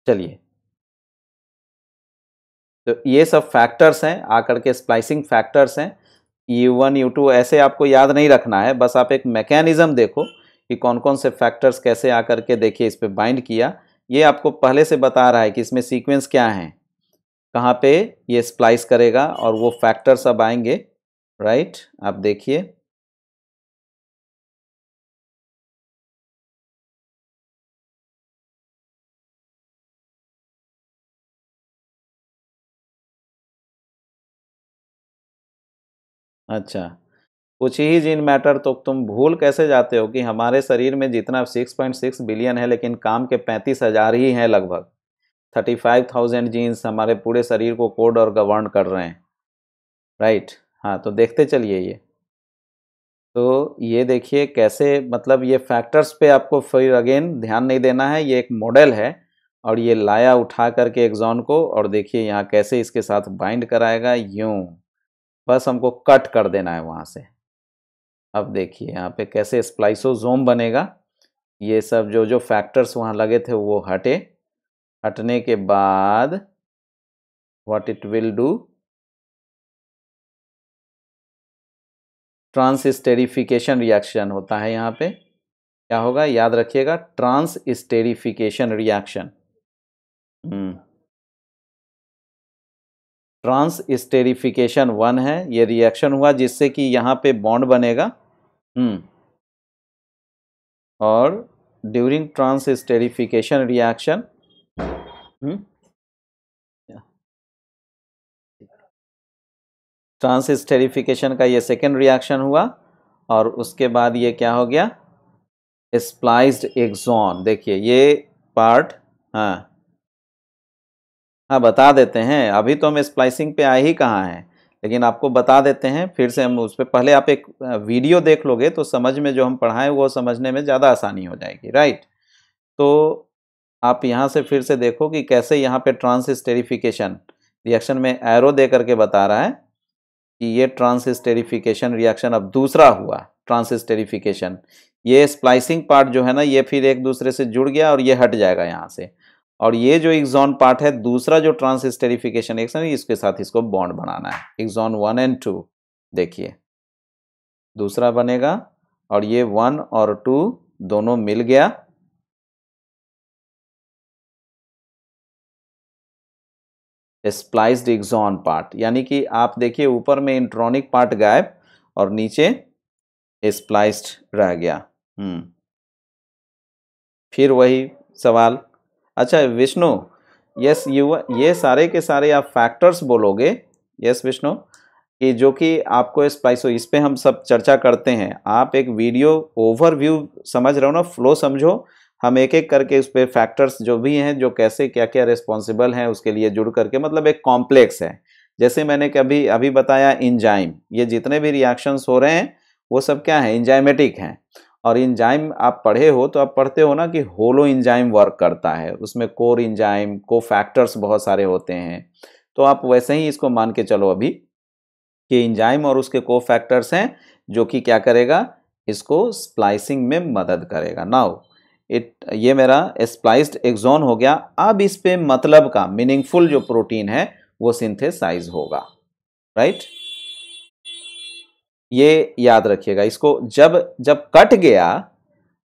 चलिए तो ये सब फैक्टर्स हैं आकर के स्प्लाइसिंग फैक्टर्स हैं यू वन यू टू ऐसे आपको याद नहीं रखना है बस आप एक मैकेनिज़्म देखो कि कौन कौन से फैक्टर्स कैसे आकर के देखिए इस पर बाइंड किया ये आपको पहले से बता रहा है कि इसमें सीक्वेंस क्या हैं कहाँ पे ये स्प्लाइस करेगा और वो फैक्टर्स अब आएंगे राइट आप देखिए अच्छा कुछ ही जीन मैटर तो तुम भूल कैसे जाते हो कि हमारे शरीर में जितना 6.6 बिलियन है लेकिन काम के पैंतीस हजार ही हैं लगभग 35,000 जीन्स हमारे पूरे शरीर को कोड और गवर्न कर रहे हैं राइट हाँ तो देखते चलिए ये तो ये देखिए कैसे मतलब ये फैक्टर्स पे आपको फिर अगेन ध्यान नहीं देना है ये एक मॉडल है और ये लाया उठा करके एग्जॉन को और देखिए यहाँ कैसे इसके साथ बाइंड कराएगा यूँ बस हमको कट कर देना है वहाँ से अब देखिए यहाँ पे कैसे स्प्लाइसोजोम बनेगा ये सब जो जो फैक्टर्स वहाँ लगे थे वो हटे हटने के बाद what it will do transesterification reaction होता है यहाँ पे क्या होगा याद रखिएगा transesterification reaction hmm. Transesterification one है ये रिएक्शन हुआ जिससे कि यहाँ पे बॉन्ड बनेगा हम्म। और during transesterification reaction hmm. Transesterification का ये सेकेंड रिएक्शन हुआ और उसके बाद ये क्या हो गया स्प्लाइज्ड एक्सॉन देखिए ये पार्ट हाँ हाँ बता देते हैं अभी तो हम स्प्लाइसिंग पे आए ही कहाँ हैं लेकिन आपको बता देते हैं फिर से हम उस पर पहले आप एक वीडियो देख लोगे तो समझ में जो हम पढ़ाएं वो समझने में ज़्यादा आसानी हो जाएगी राइट तो आप यहाँ से फिर से देखो कि कैसे यहाँ पे ट्रांस स्टेरिफिकेशन रिएक्शन में एरो दे करके बता रहा है कि ये ट्रांस स्टेरिफिकेशन रिएक्शन अब दूसरा हुआ ट्रांस स्टेरिफिकेशन ये स्प्लाइसिंग पार्ट जो है ना ये फिर एक दूसरे से जुड़ गया और ये हट जाएगा यहाँ से और ये जो एग्जॉन पार्ट है दूसरा जो ट्रांसस्टेरिफिकेशन एक्शन इसके साथ इसको बॉन्ड बनाना है एग्जॉन वन एंड टू देखिए दूसरा बनेगा और ये वन और टू दोनों मिल गया स्प्लाइस्ड एग्जॉन पार्ट यानी कि आप देखिए ऊपर में इंट्रॉनिक पार्ट गायब और नीचे स्प्लाइस्ड रह गया हम्म फिर वही सवाल अच्छा विष्णु यस यू ये सारे के सारे आप फैक्टर्स बोलोगे यस विष्णु कि जो कि आपको स्पाइसो इस, इस हम सब चर्चा करते हैं आप एक वीडियो ओवरव्यू समझ रहे हो ना फ्लो समझो हम एक एक करके उस पर फैक्टर्स जो भी हैं जो कैसे क्या क्या रिस्पॉन्सिबल हैं उसके लिए जुड़ करके मतलब एक कॉम्प्लेक्स है जैसे मैंने कभी अभी बताया इंजाइम ये जितने भी रिएक्शंस हो रहे हैं वो सब क्या है इंजाइमेटिक हैं और इंजाइम आप पढ़े हो तो आप पढ़ते हो ना कि होलो इंजाइम वर्क करता है उसमें कोर इंजाइम को फैक्टर्स बहुत सारे होते हैं तो आप वैसे ही इसको मान के चलो अभी कि इंजाइम और उसके को फैक्टर्स हैं जो कि क्या करेगा इसको स्प्लाइसिंग में मदद करेगा नाउ इट ये मेरा स्प्लाइस्ड एग्जोन हो गया अब इस पर मतलब का मीनिंगफुल जो प्रोटीन है वो सिंथेसाइज होगा राइट right? ये याद रखिएगा इसको जब जब कट गया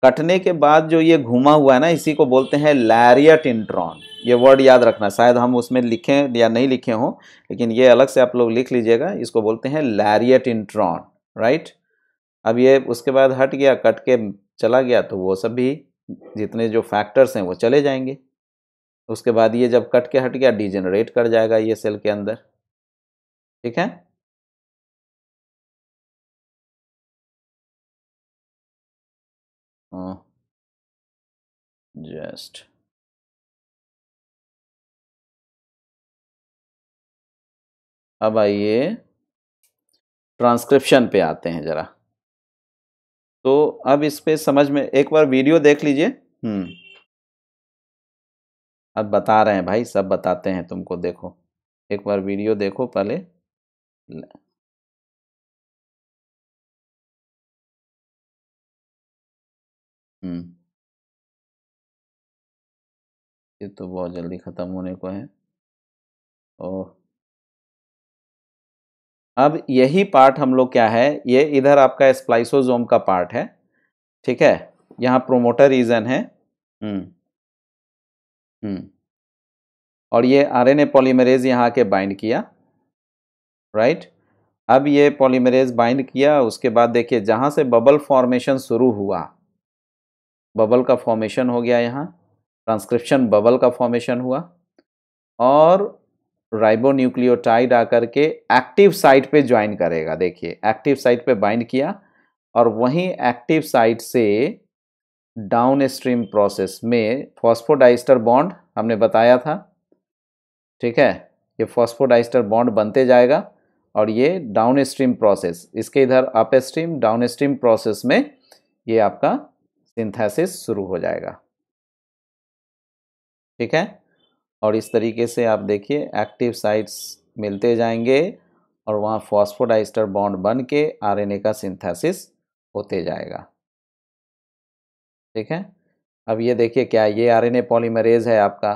कटने के बाद जो ये घुमा हुआ है ना इसी को बोलते हैं लैरियट इंट्रॉन ये वर्ड याद रखना शायद हम उसमें लिखें या नहीं लिखे हों लेकिन ये अलग से आप लोग लिख लीजिएगा इसको बोलते हैं लैरियट इंट्रॉन राइट अब ये उसके बाद हट गया कट के चला गया तो वो सब भी जितने जो फैक्टर्स हैं वो चले जाएंगे उसके बाद ये जब कट के हट गया डिजेनरेट कर जाएगा ये सेल के अंदर ठीक है जस्ट uh, just अब आइए ट्रांसक्रिप्शन पे आते हैं ज़रा तो अब इस पे समझ में एक बार वीडियो देख लीजिए हम्म अब बता रहे हैं भाई सब बताते हैं तुमको देखो एक बार वीडियो देखो पहले हम्म। ये तो बहुत जल्दी ख़त्म होने को है ओह अब यही पार्ट हम लोग क्या है ये इधर आपका स्प्लाइसोजोम का पार्ट है ठीक है यहाँ प्रोमोटर रीजन है हम्म हम्म और ये आरएनए पॉलीमरेज यहाँ के बाइंड किया राइट अब ये पॉलीमरेज बाइंड किया उसके बाद देखिए जहाँ से बबल फॉर्मेशन शुरू हुआ बबल का फॉर्मेशन हो गया यहाँ ट्रांसक्रिप्शन बबल का फॉर्मेशन हुआ और राइबोन्यूक्लियोटाइड आकर के एक्टिव साइट पे ज्वाइन करेगा देखिए एक्टिव साइट पे बाइंड किया और वहीं एक्टिव साइट से डाउन स्ट्रीम प्रोसेस में फॉस्फोडाइस्टर बॉन्ड हमने बताया था ठीक है ये फॉस्फोडाइस्टर बॉन्ड बनते जाएगा और ये डाउन स्ट्रीम प्रोसेस इसके इधर upstream downstream process में ये आपका सिंथेसिस शुरू हो जाएगा ठीक है और इस तरीके से आप देखिए एक्टिव साइट्स मिलते जाएंगे और वहाँ फॉस्फोडाइस्टर बॉन्ड बन के आर का सिंथेसिस होते जाएगा ठीक है अब ये देखिए क्या ये आरएनए पॉलीमरेज है आपका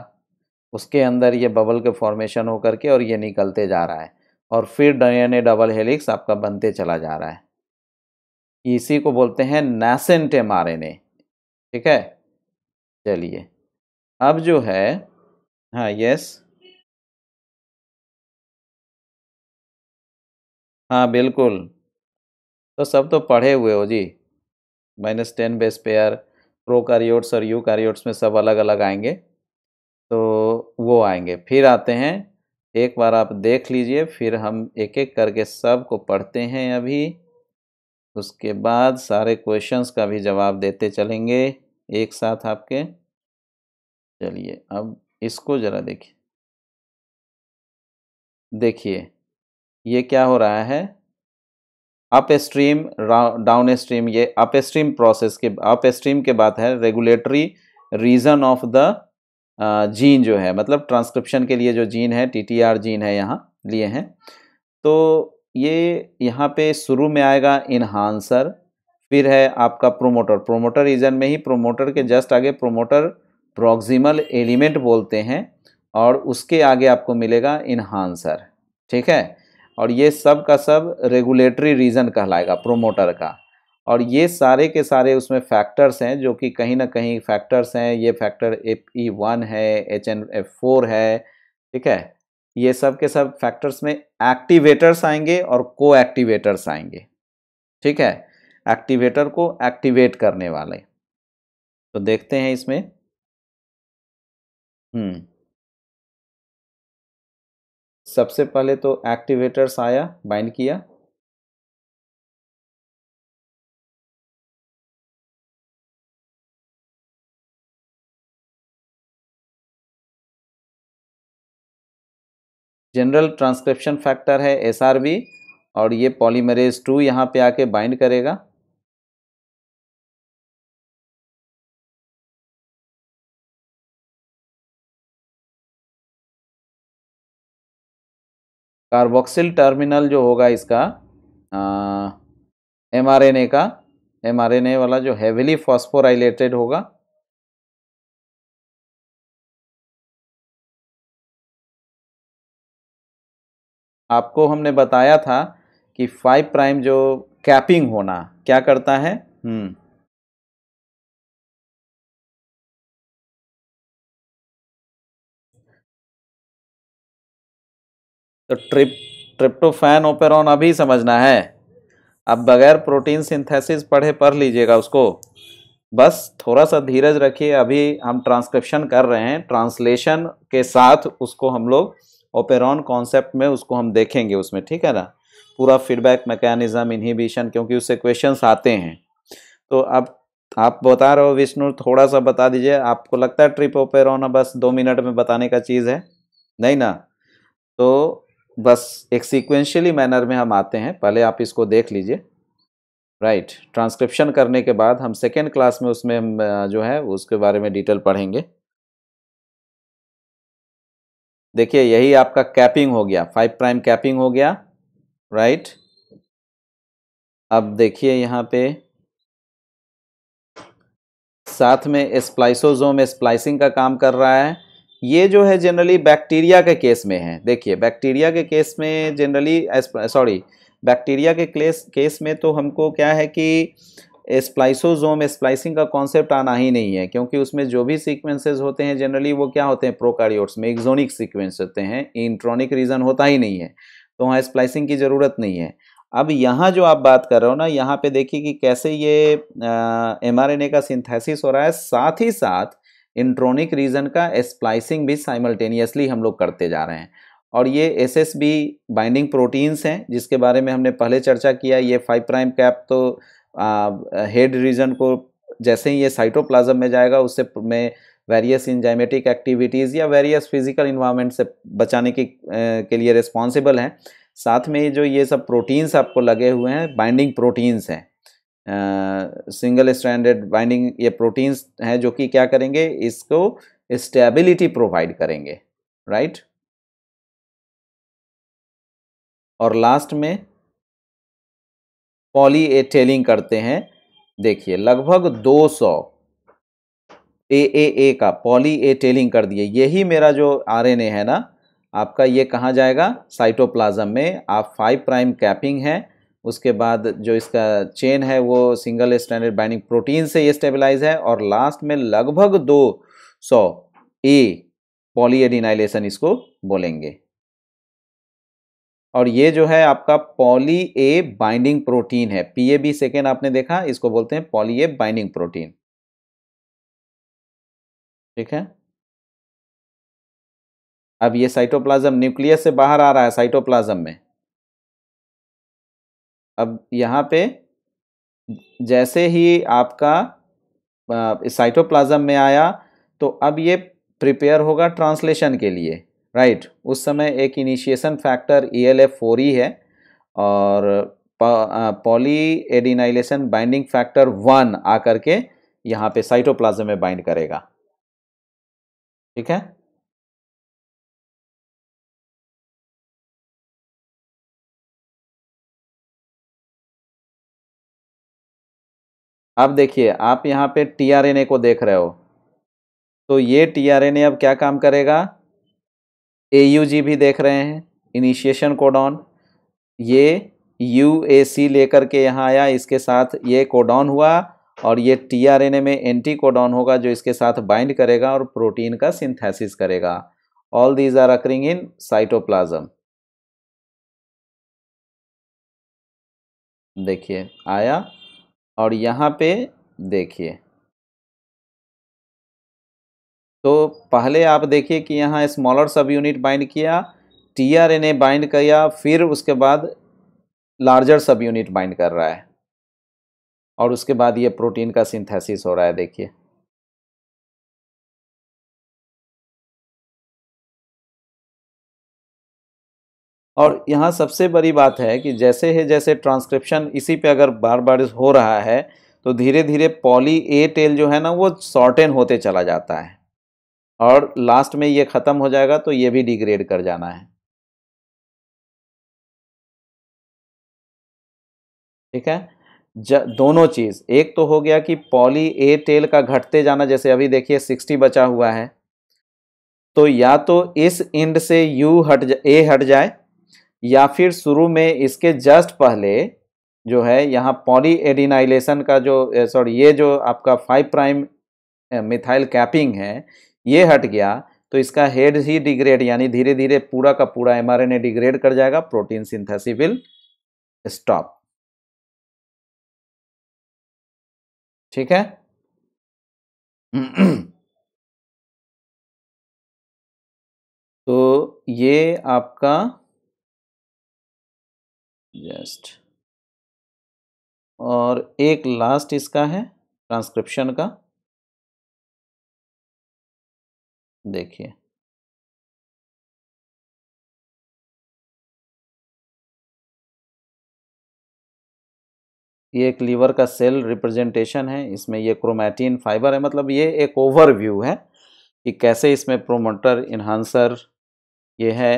उसके अंदर ये बबल के फॉर्मेशन होकर के और ये निकलते जा रहा है और फिर डी डबल हेलिक्स आपका बनते चला जा रहा है इसी को बोलते हैं nascent M R N A ठीक है चलिए अब जो है हाँ यस हाँ बिल्कुल तो सब तो पढ़े हुए हो जी minus ten base pair karyotes और यू कारियोट्स में सब अलग अलग आएंगे तो वो आएंगे फिर आते हैं एक बार आप देख लीजिए फिर हम एक एक करके सब को पढ़ते हैं अभी उसके बाद सारे क्वेश्चंस का भी जवाब देते चलेंगे एक साथ आपके चलिए अब इसको ज़रा देखिए देखिए ये क्या हो रहा है अप स्ट्रीम डाउन स्ट्रीम ये अप स्ट्रीम प्रोसेस के अप स्ट्रीम के बाद है regulatory region of the gene जो है मतलब ट्रांसक्रिप्शन के लिए जो जीन है टीटीआर जीन है यहाँ लिए हैं तो ये यहाँ पे शुरू में आएगा इन्हांसर फिर है आपका प्रोमोटर प्रोमोटर रीजन में ही प्रोमोटर के जस्ट आगे प्रोमोटर प्रोक्सिमल एलिमेंट बोलते हैं और उसके आगे आपको मिलेगा इन्हांसर ठीक है और ये सब का सब रेगुलेटरी रीजन कहलाएगा प्रोमोटर का और ये सारे के सारे उसमें फैक्टर्स हैं जो कि कहीं ना कहीं फैक्टर्स हैं ये फैक्टर एफ ई वन है एच एन एफ फोर है ठीक है ये सब के सब फैक्टर्स में एक्टिवेटर्स आएंगे और को एक्टिवेटर्स आएंगे ठीक है एक्टिवेटर को एक्टिवेट करने वाले तो देखते हैं इसमें हम्म सबसे पहले तो एक्टिवेटर्स आया बाइंड किया जनरल ट्रांसक्रिप्शन फैक्टर है एस और ये पॉलीमरेज टू यहाँ पे आके बाइंड करेगा कार्बोक्सिल टर्मिनल जो होगा इसका एम आर एन ए का एम आर एन ए वाला जो हैविली फॉस्फोराइलेटेड होगा आपको हमने बताया था कि फाइव प्राइम जो कैपिंग होना क्या करता है हम्म तो ट्रिप ट्रिप्टोफैन ओपेरॉन अभी समझना है अब बगैर प्रोटीन सिंथेसिस पढ़े पढ़ लीजिएगा उसको बस थोड़ा सा धीरज रखिए अभी हम ट्रांसक्रिप्शन कर रहे हैं ट्रांसलेशन के साथ उसको हम लोग ओपेरॉन कॉन्सेप्ट में उसको हम देखेंगे उसमें ठीक है ना पूरा फीडबैक मैकेनिज्म इनहिबिशन क्योंकि उससे क्वेश्चंस आते हैं तो अब आप बता रहे हो विष्णु थोड़ा सा बता दीजिए आपको लगता है ट्रिप ओपेर बस दो मिनट में बताने का चीज़ है नहीं ना तो बस एक सीक्वेंशियली मैनर में हम आते हैं पहले आप इसको देख लीजिए राइट ट्रांसक्रिप्शन करने के बाद हम सेकेंड क्लास में उसमें हम जो है उसके बारे में डिटेल पढ़ेंगे देखिए यही आपका कैपिंग हो गया फाइव प्राइम कैपिंग हो गया राइट अब देखिए यहाँ पे साथ में स्प्लाइसोजोम स्प्लाइसिंग का काम कर रहा है ये जो है जनरली बैक्टीरिया के केस में है देखिए बैक्टीरिया के केस में जनरली सॉरी बैक्टीरिया के केस केस में तो हमको क्या है कि स्प्लाइसोजोम स्प्लाइसिंग का कॉन्सेप्ट आना ही नहीं है क्योंकि उसमें जो भी सीक्वेंसेज होते हैं जनरली वो क्या होते हैं प्रोकारियोट्स में एक्जोनिक सीक्वेंस होते हैं इंट्रॉनिक रीजन होता ही नहीं है तो वहाँ स्प्लाइसिंग की ज़रूरत नहीं है अब यहाँ जो आप बात कर रहे हो ना यहाँ पे देखिए कि कैसे ये एम आर का सिंथेसिस हो रहा है साथ ही साथ इंट्रॉनिक रीजन का स्प्लाइसिंग भी साइमल्टेनियसली हम लोग करते जा रहे हैं और ये S S B binding proteins हैं जिसके बारे में हमने पहले चर्चा किया ये फाइव प्राइम कैप तो हेड रीजन को जैसे ही ये साइटोप्लाज्म में जाएगा उससे में वेरियस इंजाइमेटिक एक्टिविटीज़ या वेरियस फिजिकल इन्वायरमेंट से बचाने की के लिए रिस्पॉन्सिबल हैं साथ में जो ये सब प्रोटीन्स आपको लगे हुए हैं बाइंडिंग प्रोटीन्स हैं सिंगल स्टैंडर्ड बाइंडिंग ये प्रोटीन्स हैं जो कि क्या करेंगे इसको स्टेबिलिटी प्रोवाइड करेंगे राइट और लास्ट में पॉली ए टेलिंग करते हैं देखिए लगभग 200 सौ ए ए ए का पॉली ए टेलिंग कर दिए यही मेरा जो आरएनए है ना आपका ये कहाँ जाएगा साइटोप्लाज्म में आप फाइव प्राइम कैपिंग है उसके बाद जो इसका चेन है वो सिंगल स्टैंडर्ड बाइंडिंग प्रोटीन से ये स्टेबलाइज है और लास्ट में लगभग दो सौ ए पॉलीएडिनाइलेशन इसको बोलेंगे और ये जो है आपका पॉली ए बाइंडिंग प्रोटीन है पी ए बी सेकेंड आपने देखा इसको बोलते हैं पॉली ए बाइंडिंग प्रोटीन ठीक है अब ये साइटोप्लाज्म न्यूक्लियस से बाहर आ रहा है साइटोप्लाज्म में अब यहां पे जैसे ही आपका साइटोप्लाज्म में आया तो अब ये प्रिपेयर होगा ट्रांसलेशन के लिए राइट right. उस समय एक initiation factor E L F four ही है और polyadenylation binding factor one आकर के यहाँ पे साइटोप्लाज्म में बाइंड करेगा ठीक है अब देखिए आप यहाँ पे टीआरएनए को देख रहे हो तो ये टीआरएनए अब क्या काम करेगा ए भी देख रहे हैं इनिशिएशन कोडॉन ये यू ए सी लेकर के यहाँ आया इसके साथ ये कोडॉन हुआ और ये टी आर एन ए में एंटी कोडॉन होगा जो इसके साथ बाइंड करेगा और प्रोटीन का सिंथेसिस करेगा all these are occurring in cytoplasm देखिए आया और यहाँ पे देखिए तो पहले आप देखिए कि यहाँ स्मॉलर सब यूनिट बाइंड किया टी आर ए बाइंड किया फिर उसके बाद लार्जर सब यूनिट बाइंड कर रहा है और उसके बाद ये प्रोटीन का सिंथेसिस हो रहा है देखिए और यहाँ सबसे बड़ी बात है कि जैसे है जैसे ट्रांसक्रिप्शन इसी पे अगर बार बार हो रहा है तो धीरे धीरे पॉली ए टेल जो है ना वो शॉर्टेन होते चला जाता है और लास्ट में ये ख़त्म हो जाएगा तो ये भी डिग्रेड कर जाना है ठीक है ज, दोनों चीज़ एक तो हो गया कि पॉली ए टेल का घटते जाना जैसे अभी देखिए सिक्सटी बचा हुआ है तो या तो इस इंड से यू हट ए हट जाए या फिर शुरू में इसके जस्ट पहले जो है यहाँ पॉली एडिनाइलेशन का जो सॉरी ये जो आपका फाइव प्राइम मिथाइल कैपिंग है ये हट गया तो इसका हेड ही डिग्रेड यानी धीरे धीरे पूरा का पूरा एमआरएनए डिग्रेड कर जाएगा प्रोटीन सिंथेसिस विल स्टॉप ठीक है तो ये आपका जस्ट और एक लास्ट इसका है ट्रांसक्रिप्शन का देखिए ये एक लीवर का सेल रिप्रेजेंटेशन है इसमें ये क्रोमैटिन फाइबर है मतलब ये एक ओवरव्यू है कि कैसे इसमें प्रोमोटर इन्हांसर ये है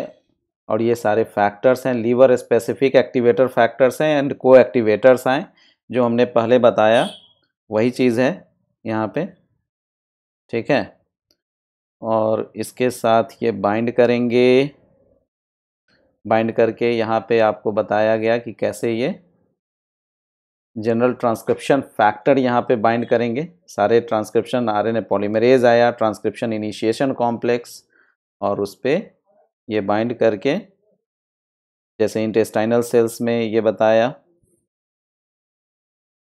और ये सारे फैक्टर्स हैं लीवर स्पेसिफिक एक्टिवेटर फैक्टर्स हैं एंड को एक्टिवेटर्स हैं जो हमने पहले बताया वही चीज़ है यहाँ पे ठीक है और इसके साथ ये बाइंड करेंगे बाइंड करके यहाँ पे आपको बताया गया कि कैसे ये जनरल ट्रांसक्रिप्शन फैक्टर यहाँ पे बाइंड करेंगे सारे ट्रांसक्रिप्शन एन पॉलीमरेज आया ट्रांसक्रिप्शन इनिशिएशन कॉम्प्लेक्स और उस पर ये बाइंड करके जैसे इंटेस्टाइनल सेल्स में ये बताया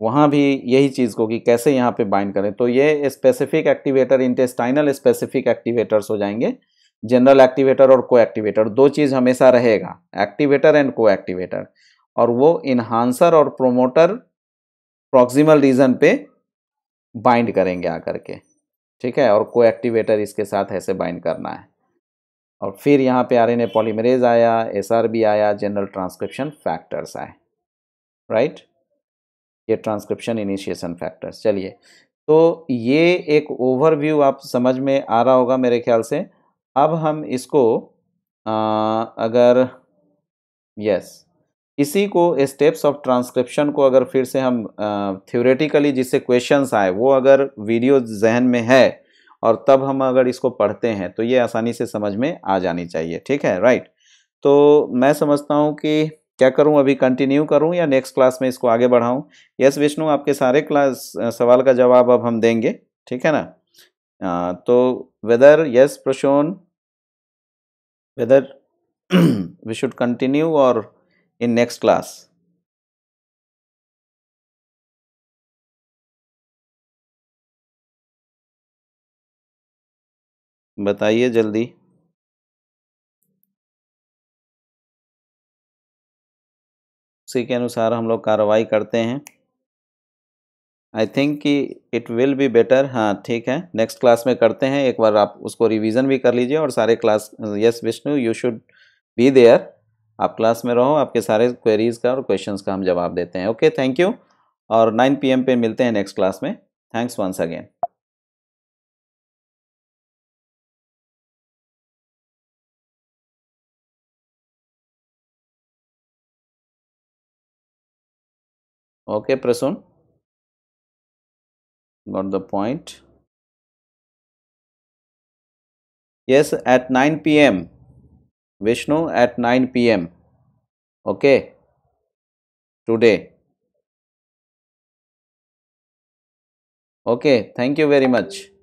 वहाँ भी यही चीज़ को कि कैसे यहाँ पे बाइंड करें तो ये specific activator intestinal specific activators हो जाएंगे जनरल एक्टिवेटर और को एक्टिवेटर दो चीज़ हमेशा रहेगा एक्टिवेटर एंड को एक्टिवेटर और वो इन्हांसर और प्रोमोटर प्रॉक्सिमल रीजन पे बाइंड करेंगे आकर के ठीक है और को एक्टिवेटर इसके साथ ऐसे बाइंड करना है और फिर यहाँ पे आ रही पॉलीमरेज आया एस आया जनरल ट्रांसक्रिप्शन फैक्टर्स आए राइट ये ट्रांसक्रिप्शन इनिशिएशन फैक्टर्स चलिए तो ये एक ओवरव्यू आप समझ में आ रहा होगा मेरे ख्याल से अब हम इसको आ, अगर यस इसी को स्टेप्स ऑफ ट्रांसक्रिप्शन को अगर फिर से हम थ्योरेटिकली जिससे क्वेश्चंस आए वो अगर वीडियो जहन में है और तब हम अगर इसको पढ़ते हैं तो ये आसानी से समझ में आ जानी चाहिए ठीक है राइट तो मैं समझता हूँ कि क्या करूं अभी कंटिन्यू करूं या नेक्स्ट क्लास में इसको आगे बढ़ाऊं यस विष्णु आपके सारे क्लास सवाल का जवाब अब हम देंगे ठीक है ना आ, तो whether yes Prasun whether we should continue और इन नेक्स्ट क्लास बताइए जल्दी उसी के अनुसार हम लोग कार्रवाई करते हैं आई थिंक कि इट विल बी बेटर हाँ ठीक है नेक्स्ट क्लास में करते हैं एक बार आप उसको रिवीजन भी कर लीजिए और सारे class yes Vishnu you should be there आप क्लास में रहो आपके सारे क्वेरीज़ का और क्वेश्चंस का हम जवाब देते हैं ओके थैंक यू और 9 पीएम पे मिलते हैं नेक्स्ट क्लास में thanks once again Okay, Prasun? Got the point. Yes, at 9 pm, Vishnu at 9 pm, okay, today. Okay, thank you very much.